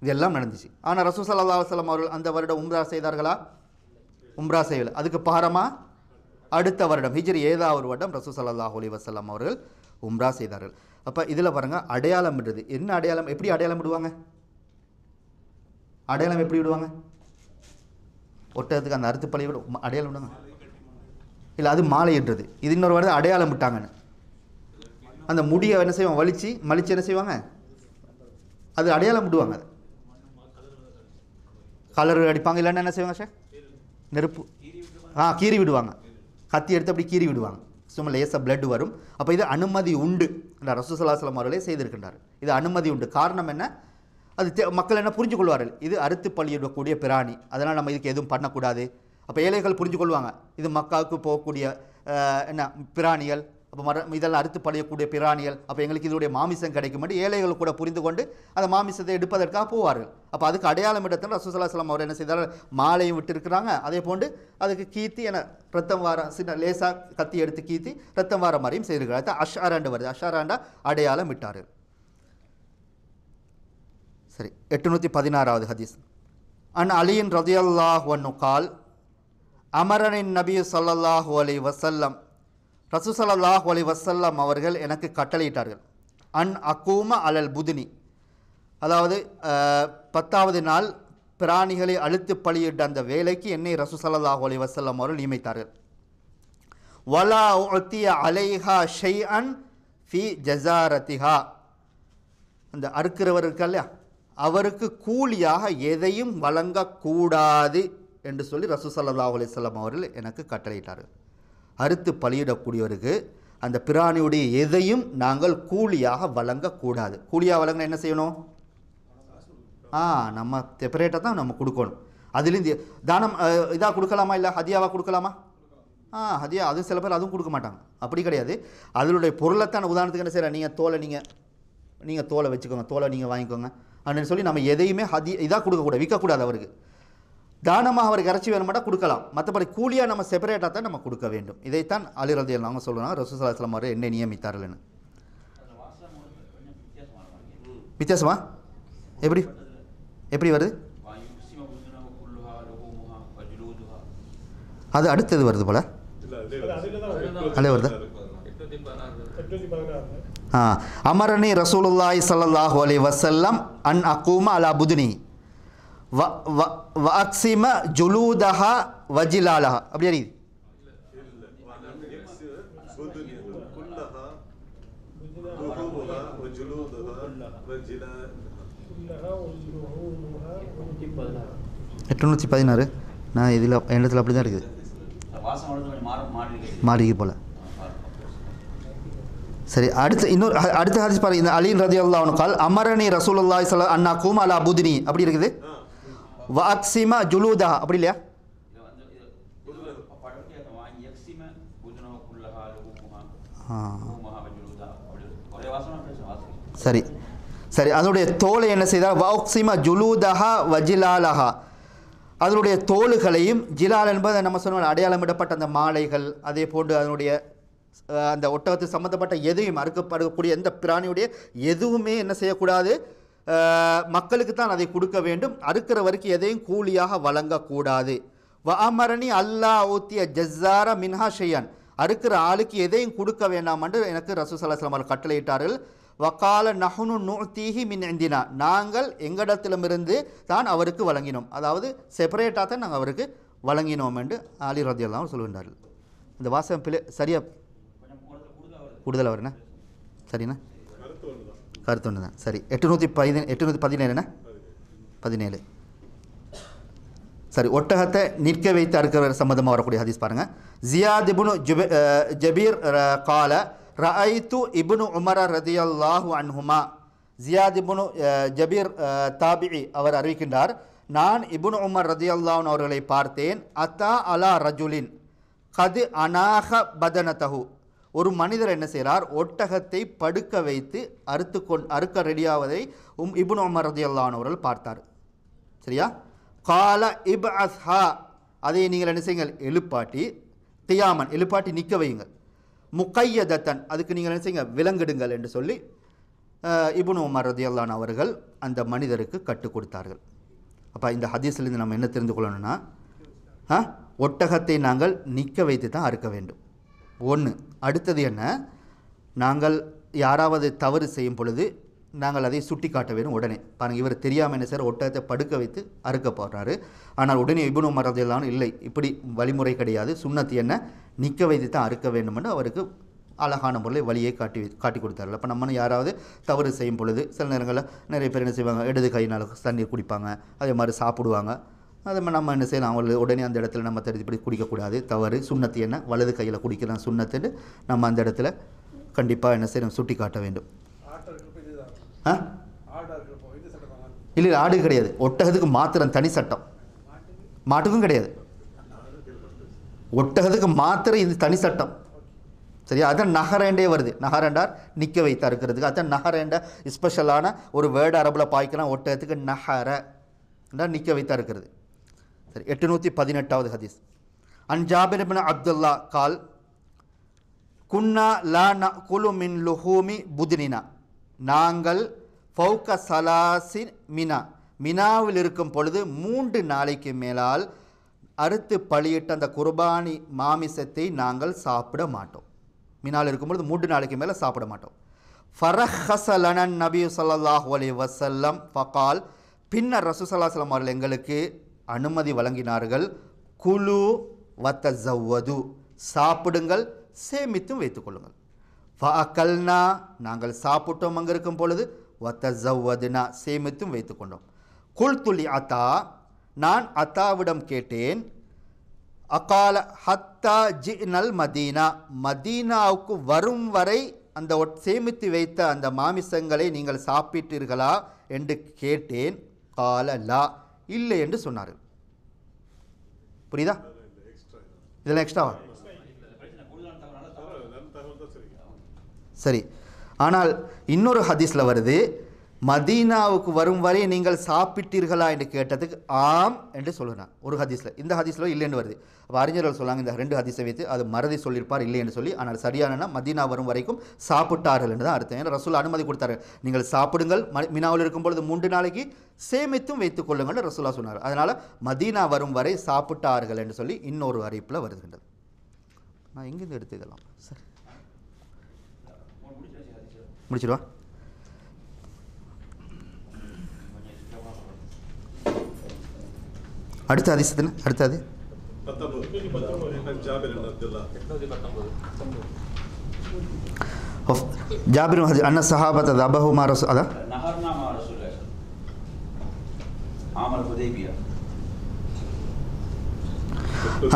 இதெல்லாம் நடந்துச்சு ஆனால் ரசூ சல்லா அலுவலம் அவர்கள் அந்த வருடம் உம்ரா செய்தார்களா உம்ரா செய்யலை அதுக்கு பாரமாக அடுத்த வருடம் ஹிஜ்ரி ஏதாவது வருடம் ரசூ சல்லாஹ் அலி வசல்லாம் அவர்கள் உம்ரா செய்தார்கள் அப்போ இதில் பாருங்கள் அடையாளம் விடுறது என்ன அடையாளம் எப்படி அடையாளம் விடுவாங்க அடையாளம் எப்படி விடுவாங்க ஒட்டத்துக்கு அந்த அறுத்து பழைய விட அடையாளம் விடுவாங்க இல்லை அது மாலைன்றது இது இன்னொரு வாரத்தை அடையாளம் விட்டாங்கன்னு அந்த முடியை என்ன செய்வாங்க வலிச்சு மலிச்சு என்ன செய்வாங்க அது அடையாளம் விடுவாங்க அது கலர் அடிப்பாங்க இல்லைன்னா என்ன செய்வாங்க சார் நெருப்பு ஆ கீறி விடுவாங்க கத்தி எடுத்து அப்படி கீறி விடுவாங்க சும்மா லேசாக பிளட் வரும் அப்போ இது அனுமதி உண்டு ரசூசலாசலம் அவர்களே செய்திருக்கின்றார் இது அனுமதி உண்டு காரணம் என்ன அது மக்கள் என்ன புரிஞ்சு கொள்வார்கள் இது அறுத்து பள்ளியிடக்கூடிய பிராணி அதனால் நம்ம இதுக்கு எதுவும் பண்ணக்கூடாது அப்போ ஏழைகள் புரிஞ்சு கொள்வாங்க இது மக்காவுக்கு போகக்கூடிய என்ன பிராணிகள் அப்போ மர இதெல்லாம் அறுத்து பழையக்கூடிய பிராணிகள் அப்போ எங்களுக்கு இதனுடைய மாமிசம் கிடைக்கும் ஏழைகள் கூட புரிந்து கொண்டு அந்த மாமிசத்தை எடுப்பதற்காக போவார்கள் அப்போ அதுக்கு அடையாளம் இடத்தில் ரசூசலாஸ்லாம் அவர் என்ன செய்தார் மாலையும் விட்டுருக்குறாங்க அதே போன்று அதுக்கு கீர்த்தி என ரத்தம் வார சின்ன லேசாக கத்தி எடுத்து கீர்த்தி ரத்தம் வார மாதிரியும் செய்திருக்கிறார் அது அஷாராண்டு வருது அஷாராண்டா அடையாளம் விட்டார் சரி எட்டுநூற்றி பதினாறாவது ஹதீஸ் அன் அலியின் ரதியல்லாஹ் ஒன்னு கால் அமரனின் நபி சொல்லல்லாஹு அலி வசல்லம் ரசூசல்லாஹ் அலி வசல்லாம் அவர்கள் எனக்கு கட்டளையிட்டார்கள் அன் அக்கூம அலல் புதினி அதாவது பத்தாவது நாள் பிராணிகளை அழுத்து பலியிட்ட அந்த வேலைக்கு என்னை ரசூசல்லாஹ் அலி வசல்லாம் அவர்கள் நியமித்தார்கள் வலா உத்திய அலைஹா ஷெய் அன் ஃபி ஜசாரத்திஹா அந்த அறுக்கிறவர் இருக்கா இல்லையா அவருக்கு கூலியாக எதையும் வழங்கக்கூடாது என்று சொல்லி ரசூசல்லா அலிசல்லாம் அவர்கள் எனக்கு கட்டளையிட்டார்கள் அறுத்து பலியிடக்கூடியவருக்கு அந்த பிராணியுடைய எதையும் நாங்கள் கூலியாக வழங்கக்கூடாது கூலியாக வழங்க என்ன செய்யணும் ஆ நம்ம செப்பரேட்டாக தான் நம்ம கொடுக்கணும் அதுலேருந்து தானம் இதாக கொடுக்கலாமா இல்லை ஹதியாவாக கொடுக்கலாமா ஆ ஹதியா அது சில பேர் அதுவும் கொடுக்க மாட்டாங்க அப்படி கிடையாது அதனுடைய பொருளைத்தான உதாரணத்துக்கு என்ன செய்யலாம் நீங்கள் தோலை நீங்கள் நீங்கள் தோலை வச்சுக்கோங்க தோலை நீங்கள் வாங்கிக்கோங்க அப்படின்னு சொல்லி நம்ம எதையுமே ஹதி இதாக கொடுக்கக்கூடாது விற்கக்கூடாது அவருக்கு தானமாக அவருக்கு இறைச்சி வேணுமாட்டா கொடுக்கலாம் மற்றபடி கூலியாக நம்ம செப்பரேட்டாக தான் நம்ம கொடுக்க வேண்டும் இதைத்தான் அலிரதி அவங்க சொல்லுவாங்க ரசூசலாஸ்லாம் அவர் என்ன நியமித்தார்கள்னு வித்தியாசமா எப்படி எப்படி வருது அது அடுத்தது வருது போல அதே வருதா ஆ அமரணி ரசூலுல்லாய் சல்லாஹூ அலி வசல்லம் அன் அக்கூமா அலா புதுனி வ வ வக்சிம ஜுலூதஹா வஜிலாலஹா அப்படி அறியுது எட்நூற்றி பதினாறு நான் இதில் இடத்துல அப்படி தான் இருக்குது மாடிக்கு போல் சரி அடுத்து இன்னொரு அடுத்த ஹரிஸ் பாருங்க இந்த அலின் ரதி அல்லாவுனுக்கால் அமரணி ரசூல் அல்லாஹ் அண்ணா கூம் அலா புதினி அப்படி இருக்குது வ ஜுலூதா அப்படி இல்லையா சரி சரி அதனுடைய தோலை என்ன செய்தால் வக்சிமா ஜுலூதஹா வஜிலாலஹா அதனுடைய தோல்களையும் ஜிலால் என்பது நம்ம சொன்ன அடையாளமிடப்பட்ட அந்த மாலைகள் அதே போன்று அதனுடைய அந்த ஒட்டகத்து சம்மந்தப்பட்ட எதையும் அறுக்கப்படக்கூடிய எந்த பிராணியுடைய எதுவுமே என்ன செய்யக்கூடாது மக்களுக்கு தான் அதை கொடுக்க வேண்டும் அறுக்கிற வரைக்கும் எதையும் கூலியாக வழங்கக்கூடாது வஅமரணி அல்லா ஊத்திய ஜஸ்ஸார மின்ஹா ஷெய்யான் அறுக்கிற ஆளுக்கு எதையும் கொடுக்க வேண்டாம் என்று எனக்கு ரசூசல்லாஸ்லாம் அவர்கள் கட்டளையிட்டார்கள் வக்கால நஹுனு நூத்தீஹி மின் எந்தினா நாங்கள் எங்களிடத்திலுமிருந்து தான் அவருக்கு வழங்கினோம் அதாவது செப்பரேட்டாக தான் நாங்கள் அவருக்கு வழங்கினோம் என்று அலி ரத்தியெல்லாம் சொல்கின்றார்கள் இந்த வாசகம் பிள்ளை சரியாக அவர் என்ன சரிண்ணா கருத்தொன்று தான் சரி எட்டுநூற்றி பதினே எட்டுநூற்றி பதினேழுண்ணா பதினேழு சரி ஒட்டகத்தை நிற்க வைத்து அறுக்கிற சம்மந்தமாக வரக்கூடிய ஹதீஸ் பாருங்கள் ஜியாதிபுனு ஜுபே ஜபீர் கால ரஐத்து இபுனு உமர ரதியல்லாஹு அன்ஹுமா ஜியாதிபுனு ஜபீர் தாபிஇ அவர் அறிவிக்கின்றார் நான் இபுனு உமர் ரதியல்லான் அவர்களை பார்த்தேன் அத்தா அலா ரஜுலின் கது அனாக பதனதஹு ஒரு மனிதர் என்ன செய்கிறார் ஒட்டகத்தை படுக்க வைத்து அறுத்து கொண் அறுக்க ரெடியாவதை உம் இபுன் உமர் அல்லானவர்கள் பார்த்தார் சரியா கால இப் அஸ்ஹா அதை நீங்கள் என்ன செய்யுங்கள் எழுப்பாட்டி தியாமன் எழுப்பாட்டி நிற்க வையுங்கள் முக்கையதத்தன் அதுக்கு நீங்கள் என்ன செய்யுங்க விலங்கிடுங்கள் என்று சொல்லி இபுன் உமர் அல்லான் அவர்கள் அந்த மனிதருக்கு கற்றுக் கொடுத்தார்கள் அப்போ இந்த ஹதீஸ்லேருந்து நம்ம என்ன தெரிந்து கொள்ளணும்னா ஒட்டகத்தை நாங்கள் நிற்க வைத்து தான் அறுக்க வேண்டும் ஒன்று அடுத்தது என்ன நாங்கள் யாராவது தவறு செய்யும் பொழுது நாங்கள் அதை சுட்டி காட்ட வேணும் உடனே பாருங்கள் இவர் தெரியாமல் என்ன சார் ஒட்டகத்தை படுக்க வைத்து அறுக்க போடுறாரு ஆனால் உடனே இபுனு மரதெல்லாம் இல்லை இப்படி வழிமுறை கிடையாது சுண்ணத்து என்ன நிற்க வைத்து தான் அறுக்க வேண்டும்னு அவருக்கு அழகான முறையில் வழியை காட்டி காட்டி கொடுத்தார்கள் அப்போ நம்ம யாராவது தவறு செய்யும் பொழுது சில நேரங்களில் நிறைய பேர் என்ன செய்வாங்க இடது கையினால் தண்ணீர் குடிப்பாங்க அதே மாதிரி சாப்பிடுவாங்க அது நம்ம என்ன செய்யலாம் அவள் உடனே அந்த இடத்துல நம்ம தெரிஞ்சுப்படி குடிக்கக்கூடாது தவறு சுண்ணத்து என்ன வலது கையில் குடிக்கலாம் சுண்ணத்துன்னு நம்ம அந்த இடத்துல கண்டிப்பாக என்ன செய்யணும் சுட்டி காட்ட வேண்டும் இல்லை ஆடு கிடையாது ஒட்டகத்துக்கு மாத்திரம் தனி சட்டம் மாட்டுக்கும் கிடையாது ஒட்டகத்துக்கு மாத்திரம் இது தனி சட்டம் சரியா அதான் நகரேண்டே வருது நகரண்டார் நிற்க வைத்தா இருக்கிறதுக்கு அதான் நகரேண்ட ஸ்பெஷலான ஒரு வேர்டு அரபில் பாய்க்கலாம் ஒட்டகத்துக்கு நகர நிற்க வைத்தா இருக்கிறது சரி எட்டுநூற்றி பதினெட்டாவது ஹதீஸ் அன் ஜாபிர் அப்துல்லா கால் குன்னா லா ந குலு மின் லுஹூமி புதினினா நாங்கள் ஃபவுக சலாசி மினா மினாவில் இருக்கும் பொழுது மூன்று நாளைக்கு மேலால் அறுத்து பழியிட்ட அந்த குர்பானி மாமிசத்தை நாங்கள் சாப்பிட மாட்டோம் மினாவில் இருக்கும் பொழுது மூன்று நாளைக்கு மேலே சாப்பிட மாட்டோம் ஃபரஹசலனன் நபி சொல்லாஹு அலி வசல்லம் ஃபகால் பின்னர் ரசூசல்லாஸ்லாம் அவர்கள் எங்களுக்கு அனுமதி வழங்கினார்கள் குழு வத்த ஜவ்வது சாப்பிடுங்கள் சேமித்தும் வைத்துக்கொள்ளுங்கள் ஃபஅக்கல்னா நாங்கள் சாப்பிட்டோம் அங்கே இருக்கும் பொழுது வத்த ஜவ்வதுனா சேமித்தும் வைத்துக்கொண்டோம் குல் துளி அத்தா நான் அத்தாவிடம் கேட்டேன் அகால ஹத்தா ஜி நல் மதீனா மதீனாவுக்கு வரும் வரை அந்த சேமித்து வைத்த அந்த மாமிசங்களை நீங்கள் சாப்பிட்டீர்களா என்று கேட்டேன் கால லா இல்லை என்று சொன்னார் புரியுதா இதெல்லாம் எக்ஸ்ட்ராவா சரி ஆனால் இன்னொரு ஹதீஸில் வருது மதீனாவுக்கு வரும் வரை நீங்கள் சாப்பிட்டீர்களா என்று கேட்டதுக்கு ஆம் என்று சொல்லுறான் ஒரு ஹதீஸில் இந்த ஹதீஸில் இல்லைன்னு வருது அப்போ அறிஞர்கள் சொன்னாங்க இந்த ரெண்டு ஹதீஸை வைத்து அது மறதி சொல்லியிருப்பார் இல்லை என்று சொல்லி ஆனால் சரியானனா மதீனா வரும் வரைக்கும் சாப்பிட்டார்கள் என்று தான் அர்த்தம் ஏன்னா ரசூல் அனுமதி கொடுத்தாரு நீங்கள் சாப்பிடுங்கள் மினாவில் இருக்கும் பொழுது மூன்று நாளைக்கு சேமித்தும் வைத்துக் கொள்ளுங்கள் ரசூலா சொன்னார் அதனால் மதீனா வரும் வரை சாப்பிட்டார்கள் என்று சொல்லி இன்னொரு அறிவிப்பில் வருகின்றது நான் எங்கேருந்து எடுத்துக்கலாம் சார் முடிச்சிடுவா அடுத்த அதிசத்தில் அடுத்தது ஜாபிர் அண்ண சஹாபத் அது அபஹுமா ரசு அதா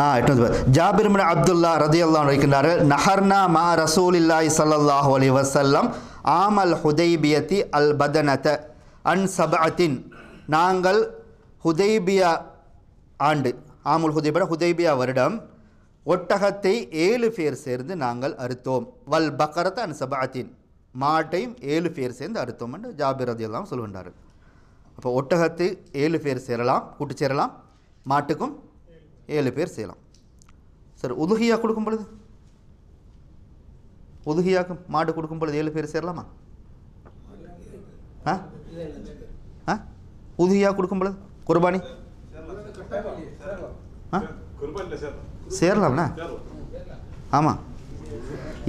ஆ எட்டு ஜாபிர் அப்துல்லா ரதி அல்லா இருக்கின்றார்கள் நஹர்னா மா ரசூலில்லாய் சல்லாஹ் அலி வசல்லம் ஆமல் ஹுதைபியத்தி அல் பதனத அன் சபஅத்தின் நாங்கள் ஹுதைபியா ஆண்டு ஆமுல் ஹுதைபட ஹுதைபியா வருடம் ஒட்டகத்தை ஏழு பேர் சேர்ந்து நாங்கள் அறுத்தோம் வல் பக்கரத் அன் சபாத்தின் மாட்டையும் ஏழு பேர் சேர்ந்து அறுத்தோம் என்று ஜாபிர் ரதியெல்லாம் சொல்கின்றார் அப்போ ஒட்டகத்து ஏழு பேர் சேரலாம் கூட்டு சேரலாம் மாட்டுக்கும் ஏழு பேர் சேரலாம் சார் உதுகியா கொடுக்கும் பொழுது உதுகியாக்கும் மாடு கொடுக்கும் பொழுது ஏழு பேர் சேரலாமா ஆ ஆ உதுகியா கொடுக்கும் பொழுது குர்பானி சேரலாம் ஆமாம்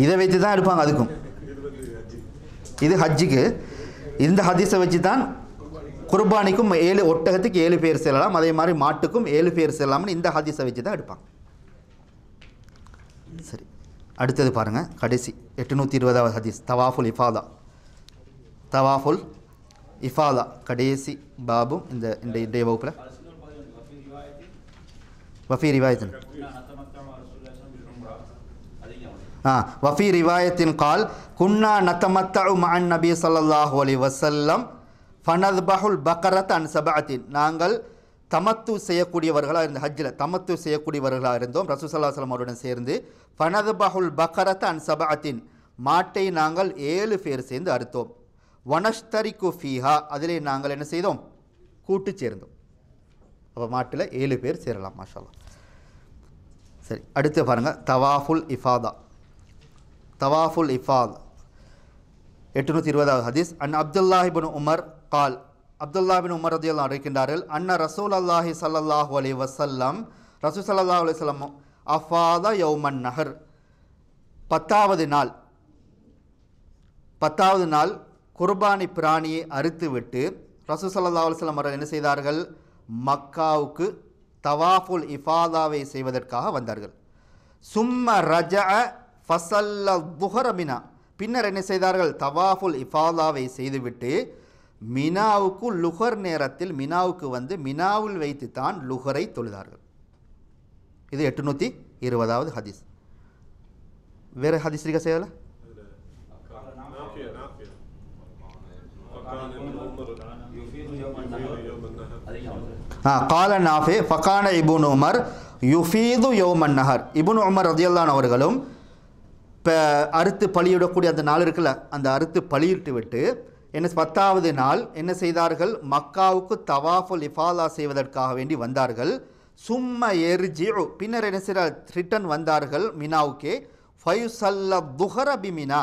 இதை வச்சு தான் எடுப்பாங்க அதுக்கும் இது ஹஜ்ஜுக்கு இந்த ஹதீஸை வச்சு தான் குர்பானிக்கும் ஏழு ஒட்டகத்துக்கு ஏழு பேர் செல்லலாம் அதே மாதிரி மாட்டுக்கும் ஏழு பேர் செல்லாமல் இந்த ஹதீஸை வச்சு தான் எடுப்பாங்க சரி அடுத்தது பாருங்கள் கடைசி எட்டுநூற்றி இருபதாவது ஹதீஸ் தவாஃபுல் இஃபாதா தவாஃபுல் இஃபாதா கடைசி பாபும் இந்த இந்த இன்றைய வகுப்பில் வஃபி ரிவாயத்தின் ஆ வஃபி ரிவாயத்தின் கால் குன்னா நத்தமத்தழு மகன் நபி சல்லாஹூ அலி வசல்லம் ஃபனத் பஹுல் பக்கரத் அன் சபாத்தின் நாங்கள் தமத்து செய்யக்கூடியவர்களாக இருந்த ஹஜ்ஜில் தமத்து செய்யக்கூடியவர்களாக இருந்தோம் சலம் அவருடன் சேர்ந்து ஃபனது பஹுல் பக்கரத் அன் சபாத்தின் மாட்டை நாங்கள் ஏழு பேர் சேர்ந்து அறுத்தோம் வனஷ்தரிக்கு ஃபீஹா அதிலே நாங்கள் என்ன செய்தோம் கூட்டு சேர்ந்தோம் அப்போ மாட்டில் ஏழு பேர் சேரலாம் மாஷாலாம் சரி அடுத்து பாருங்கள் தவாஃபுல் இஃபாதா தவாஃபுல் இஃபாத் எட்நூற்றி இருபதாவது ஹதீஸ் அன் அப்துல்லாஹிபின் உமர் கால் அப்துல்லாஹிபின் உமர் ரதி அழைக்கின்றார்கள் அண்ணன் ரசூல் அல்லாஹி சல்லாஹு அலி வசல்லம் ரசூ சல்லாஹ் அலி சொல்லம் அஃபாதா யௌமன் நகர் பத்தாவது நாள் பத்தாவது நாள் குர்பானி பிராணியை அறுத்துவிட்டு ரசூ சல்லா அலுவலம் அவர்கள் என்ன செய்தார்கள் மக்காவுக்கு தவாஃபுல் இஃபாதாவை செய்வதற்காக வந்தார்கள் சும்ம ரஜ ஃபசல்ல மினா பின்னர் என்ன செய்தார்கள் தவாஃபுல் இஃபாதாவை செய்துவிட்டு மினாவுக்கு லுகர் நேரத்தில் மினாவுக்கு வந்து மினாவில் வைத்து தான் லுகரை தொழுதார்கள் இது எட்டுநூற்றி இருபதாவது ஹதீஸ் வேறு ஹதீஸ் இருக்க செய்யலை கால நாஃபே ஃபகான இபுன் உமர் யுஃபீது யோமன் நகர் இபுன் உமர் ரதியல்லான் அவர்களும் இப்போ அறுத்து பழியிடக்கூடிய அந்த நாள் இருக்குல்ல அந்த அறுத்து பழியிட்டு விட்டு என்ன பத்தாவது நாள் என்ன செய்தார்கள் மக்காவுக்கு தவாஃபுல் இஃபாலா செய்வதற்காக வேண்டி வந்தார்கள் சும்ம எரிஜி பின்னர் என்ன செய்ய ரிட்டன் வந்தார்கள் மினாவுக்கே ஃபயுசல்ல அபி மினா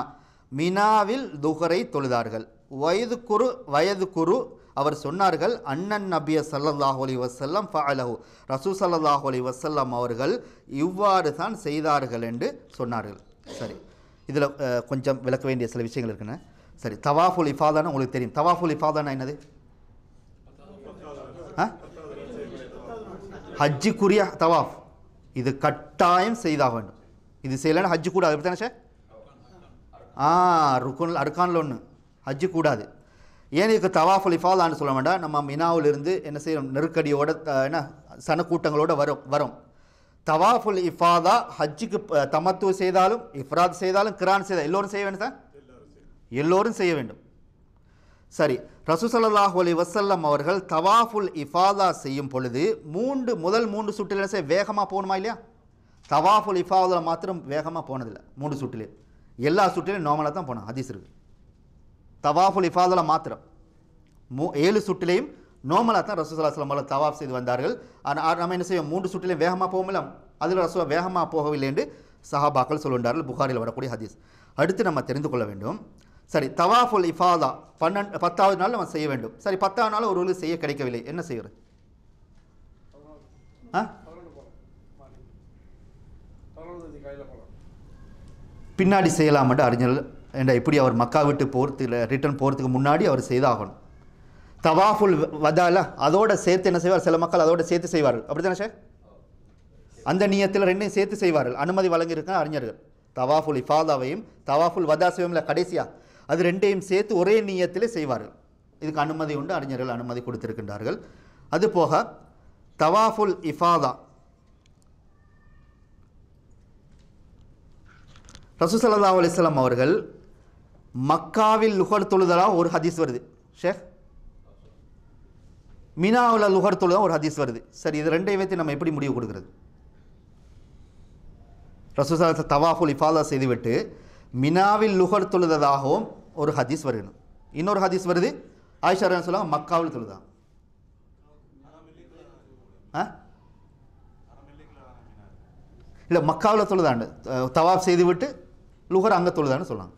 மினாவில் துஹரை தொழுதார்கள் வயது குரு வயது குரு அவர் சொன்னார்கள் அண்ணன் நபிய சல்லல்லாஹ் அலி வசல்லம் ஃபஅலஹு ரசூ சல்லாஹ் அலி வசல்லம் அவர்கள் இவ்வாறு தான் செய்தார்கள் என்று சொன்னார்கள் சரி இதில் கொஞ்சம் விளக்க வேண்டிய சில விஷயங்கள் இருக்குண்ணே சரி தவாஃபுல் இஃபாதான உங்களுக்கு தெரியும் தவாஃபுல் இஃபாதானா என்னது ஹஜ்ஜிக்குரிய தவாஃப் இது கட்டாயம் செய்தாக வேண்டும் இது செய்யலைன்னா ஹஜ்ஜு கூடாது அப்படி தானே சார் ஆ ருக்குன் அருக்கானில் ஒன்று ஹஜ்ஜு கூடாது ஏனைய தவாஃபுல் இஃபாலான்னு சொல்ல வேண்டாம் நம்ம மினாவிலிருந்து என்ன செய்யணும் நெருக்கடியோட என்ன சனக்கூட்டங்களோட வரும் வரும் தவாஃபுல் இஃபாதா ஹஜ்ஜுக்கு தமத்துவ செய்தாலும் இஃப்ராத் செய்தாலும் கிரான் செய்தால் எல்லோரும் செய்ய வேண்டும் சார் எல்லோரும் செய்ய வேண்டும் சரி ரசூசல்லாஹு அலி வசல்லம் அவர்கள் தவாஃபுல் இஃபாதா செய்யும் பொழுது மூன்று முதல் மூன்று என்ன செய்ய வேகமாக போகணுமா இல்லையா தவாஃபுல் இஃபாதில் மாத்திரம் வேகமாக போனதில்லை மூன்று சுற்றிலே எல்லா சுற்றிலையும் நார்மலாக தான் போனோம் ஹதீஸ் இருக்குது தவாஃபுல் இஃபாதில் மாத்திரம் மூ ஏழு சுட்டிலையும் நோமலாக தான் ரசூ சலாஹ் அவர்கள் தவாப் செய்து வந்தார்கள் ஆனால் நம்ம என்ன செய்வோம் மூன்று சுட்டிலையும் வேகமாக போகலாம் அதில் ரசுவா வேகமாக போகவில்லை என்று சஹாபாக்கள் சொல்லுகின்றார்கள் புகாரில் வரக்கூடிய ஹதீஸ் அடுத்து நம்ம தெரிந்து கொள்ள வேண்டும் சரி தவாஃபுல் இஃபாதா பன்னெண்டு பத்தாவது நாள் நம்ம செய்ய வேண்டும் சரி பத்தாவது நாள் ஒரு செய்ய கிடைக்கவில்லை என்ன செய்கிறது ஆ பின்னாடி என்று அறிஞர் ஏண்டா இப்படி அவர் மக்கா விட்டு போகிறதுல ரிட்டர்ன் போகிறதுக்கு முன்னாடி அவர் செய்தாகணும் தவாஃபுல் வதால அதோட சேர்த்து என்ன செய்வார் சில மக்கள் அதோட சேர்த்து செய்வார்கள் அப்படி தானே சார் அந்த நியத்தில் ரெண்டையும் சேர்த்து செய்வார்கள் அனுமதி வழங்கியிருக்காங்க அறிஞர்கள் தவாஃபுல் இஃபாதாவையும் தவாஃபுல் வதா இல்லை கடைசியாக அது ரெண்டையும் சேர்த்து ஒரே நீயத்தில் செய்வார்கள் இதுக்கு அனுமதி உண்டு அறிஞர்கள் அனுமதி கொடுத்திருக்கின்றார்கள் அதுபோக தவாஃபுல் இஃபாதா ரசூசல்லா அலிஸ்லாம் அவர்கள் மக்காவில் லுகர் தொழுதலாக ஒரு ஹதீஸ் வருது ஷேஃப் மினாவில் லுகர்த்துல ஒரு ஹதீஸ் வருது சரி இது ரெண்டே வைத்து நம்ம எப்படி முடிவு கொடுக்குறது ரசூசாலத்தை தவாஃபுல் இஃபாலா செய்துவிட்டு மினாவில் லுகர் தொழுததாகவும் ஒரு ஹதீஸ் வருகணும் இன்னொரு ஹதீஸ் வருது ஆயிஷா சொல்லுவாங்க மக்காவில் தொழுதான் இல்லை மக்காவில் தொழுதாண்டு தவாஃப் செய்து விட்டு லுகர் அங்கே தொழுதான்னு சொல்லுவாங்க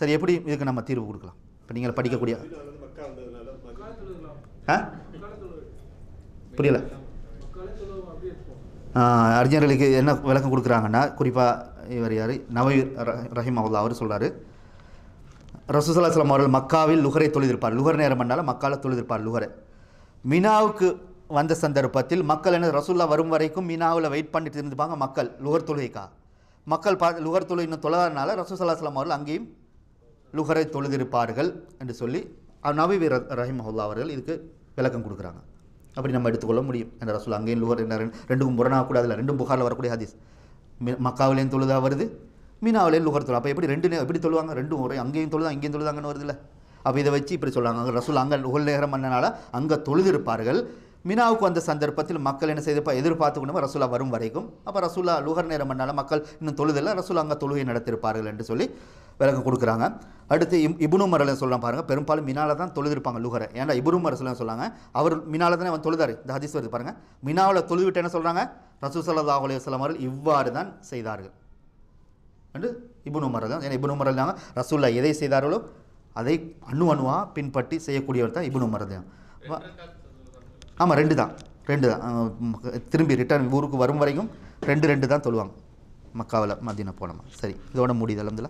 சரி எப்படி இதுக்கு நம்ம தீர்வு கொடுக்கலாம் இப்போ நீங்கள் படிக்கக்கூடிய ஆ புரியல அறிஞர்களுக்கு என்ன விளக்கம் கொடுக்குறாங்கன்னா குறிப்பாக இவர் யார் நவீர் ரஹீம் அவுல்லா அவர் சொல்கிறார் ரசூசல்லாஸ்லாம் அவர்கள் மக்காவில் லுகரை தொழுதிருப்பார் லுகர் நேரம் பண்ணாலும் மக்காவில் தொழுதிருப்பார் லுகரை மினாவுக்கு வந்த சந்தர்ப்பத்தில் மக்கள் என்ன ரசூல்லா வரும் வரைக்கும் மினாவில் வெயிட் பண்ணிட்டு இருந்துப்பாங்க மக்கள் லுகர் தொழுகைக்கா மக்கள் பா லுகர் தொழு இன்னும் தொழாதனால ரசூசல்லாஸ்லாம் அவர்கள் அங்கேயும் லுகரை தொழுதிருப்பார்கள் என்று சொல்லி நவி அவுல்லா அவர்கள் இதுக்கு விளக்கம் கொடுக்குறாங்க அப்படி நம்ம எடுத்துக்கொள்ள முடியும் என்ற ரசூல் அங்கேயும் லுகர் என்ன ரெண்டும் புறனாக கூடாது அதில் ரெண்டும் புகாரில் வரக்கூடிய ஹதீஸ் மக்காவிலேயும் தொழுதா வருது மீனாவிலேயும் லுகர் தொழில் அப்போ எப்படி ரெண்டு எப்படி தொழுவாங்க ரெண்டும் ஒரே அங்கேயும் தொழுதா அங்கேயும் தொழுதாங்கன்னு வருது இல்லை அப்போ இதை வச்சு இப்படி அங்கே ரசூல் அங்கே லுகர் நேரம் பண்ணனால அங்கே தொழுதிருப்பார்கள் மினாவுக்கு வந்த சந்தர்ப்பத்தில் மக்கள் என்ன செய்து இப்போ கொண்டு ரசூலா வரும் வரைக்கும் அப்போ ரசூலா லுகர் நேரம் பண்ணாலும் மக்கள் இன்னும் தொழுதில்லை ரசூலா அங்கே தொழுகை நடத்திருப்பார்கள் என்று சொல்லி விளக்கம் கொடுக்குறாங்க அடுத்து இம் இபுனு மரலன் சொல்லலாம் பாருங்கள் பெரும்பாலும் மினாவில் தான் தொழுதிருப்பாங்க லுகரை ஏன்னா இபுனு மரசலாம் சொல்லாங்க அவர் மினாவில் தானே அவன் தொழுதார் இந்த ஹதீஸ் வருது பாருங்கள் மினாவில் தொழுவிட்டு என்ன சொல்கிறாங்க ரசூ சல்லா அலைய சொல்லாமல் இவ்வாறு தான் செய்தார்கள் என்று இபுனு மரல் தான் ஏன்னா இபுனு மரல் தாங்க ரசூல்லா எதை செய்தார்களோ அதை அணு அணுவாக பின்பற்றி செய்யக்கூடியவர் தான் இபுனு மரல் தான் ஆமாம் ரெண்டு தான் ரெண்டு தான் திரும்பி ரிட்டர்ன் ஊருக்கு வரும் வரைக்கும் ரெண்டு ரெண்டு தான் சொல்லுவாங்க மக்காவில் மதினா போனோமா சரி இதோட முடியுது அலமதுல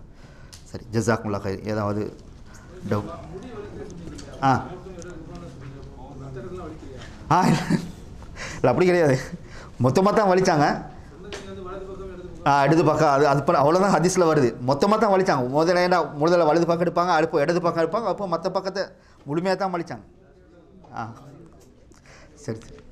சரி ஜசாக்குல்லா கை ஏதாவது டவு ஆ ஆ இல்லை அப்படி கிடையாது மொத்தமாக தான் வலித்தாங்க இடது பக்கம் அது அது பண்ண அவ்வளோதான் ஹதீஸில் வருது மொத்தமாக தான் வலித்தாங்க முதல்ல ஏண்டா முதல்ல வலது பக்கம் எடுப்பாங்க அடுப்போ இடது பக்கம் எடுப்பாங்க அப்போ மற்ற பக்கத்தை முழுமையாக தான் வலித்தாங்க ஆ sí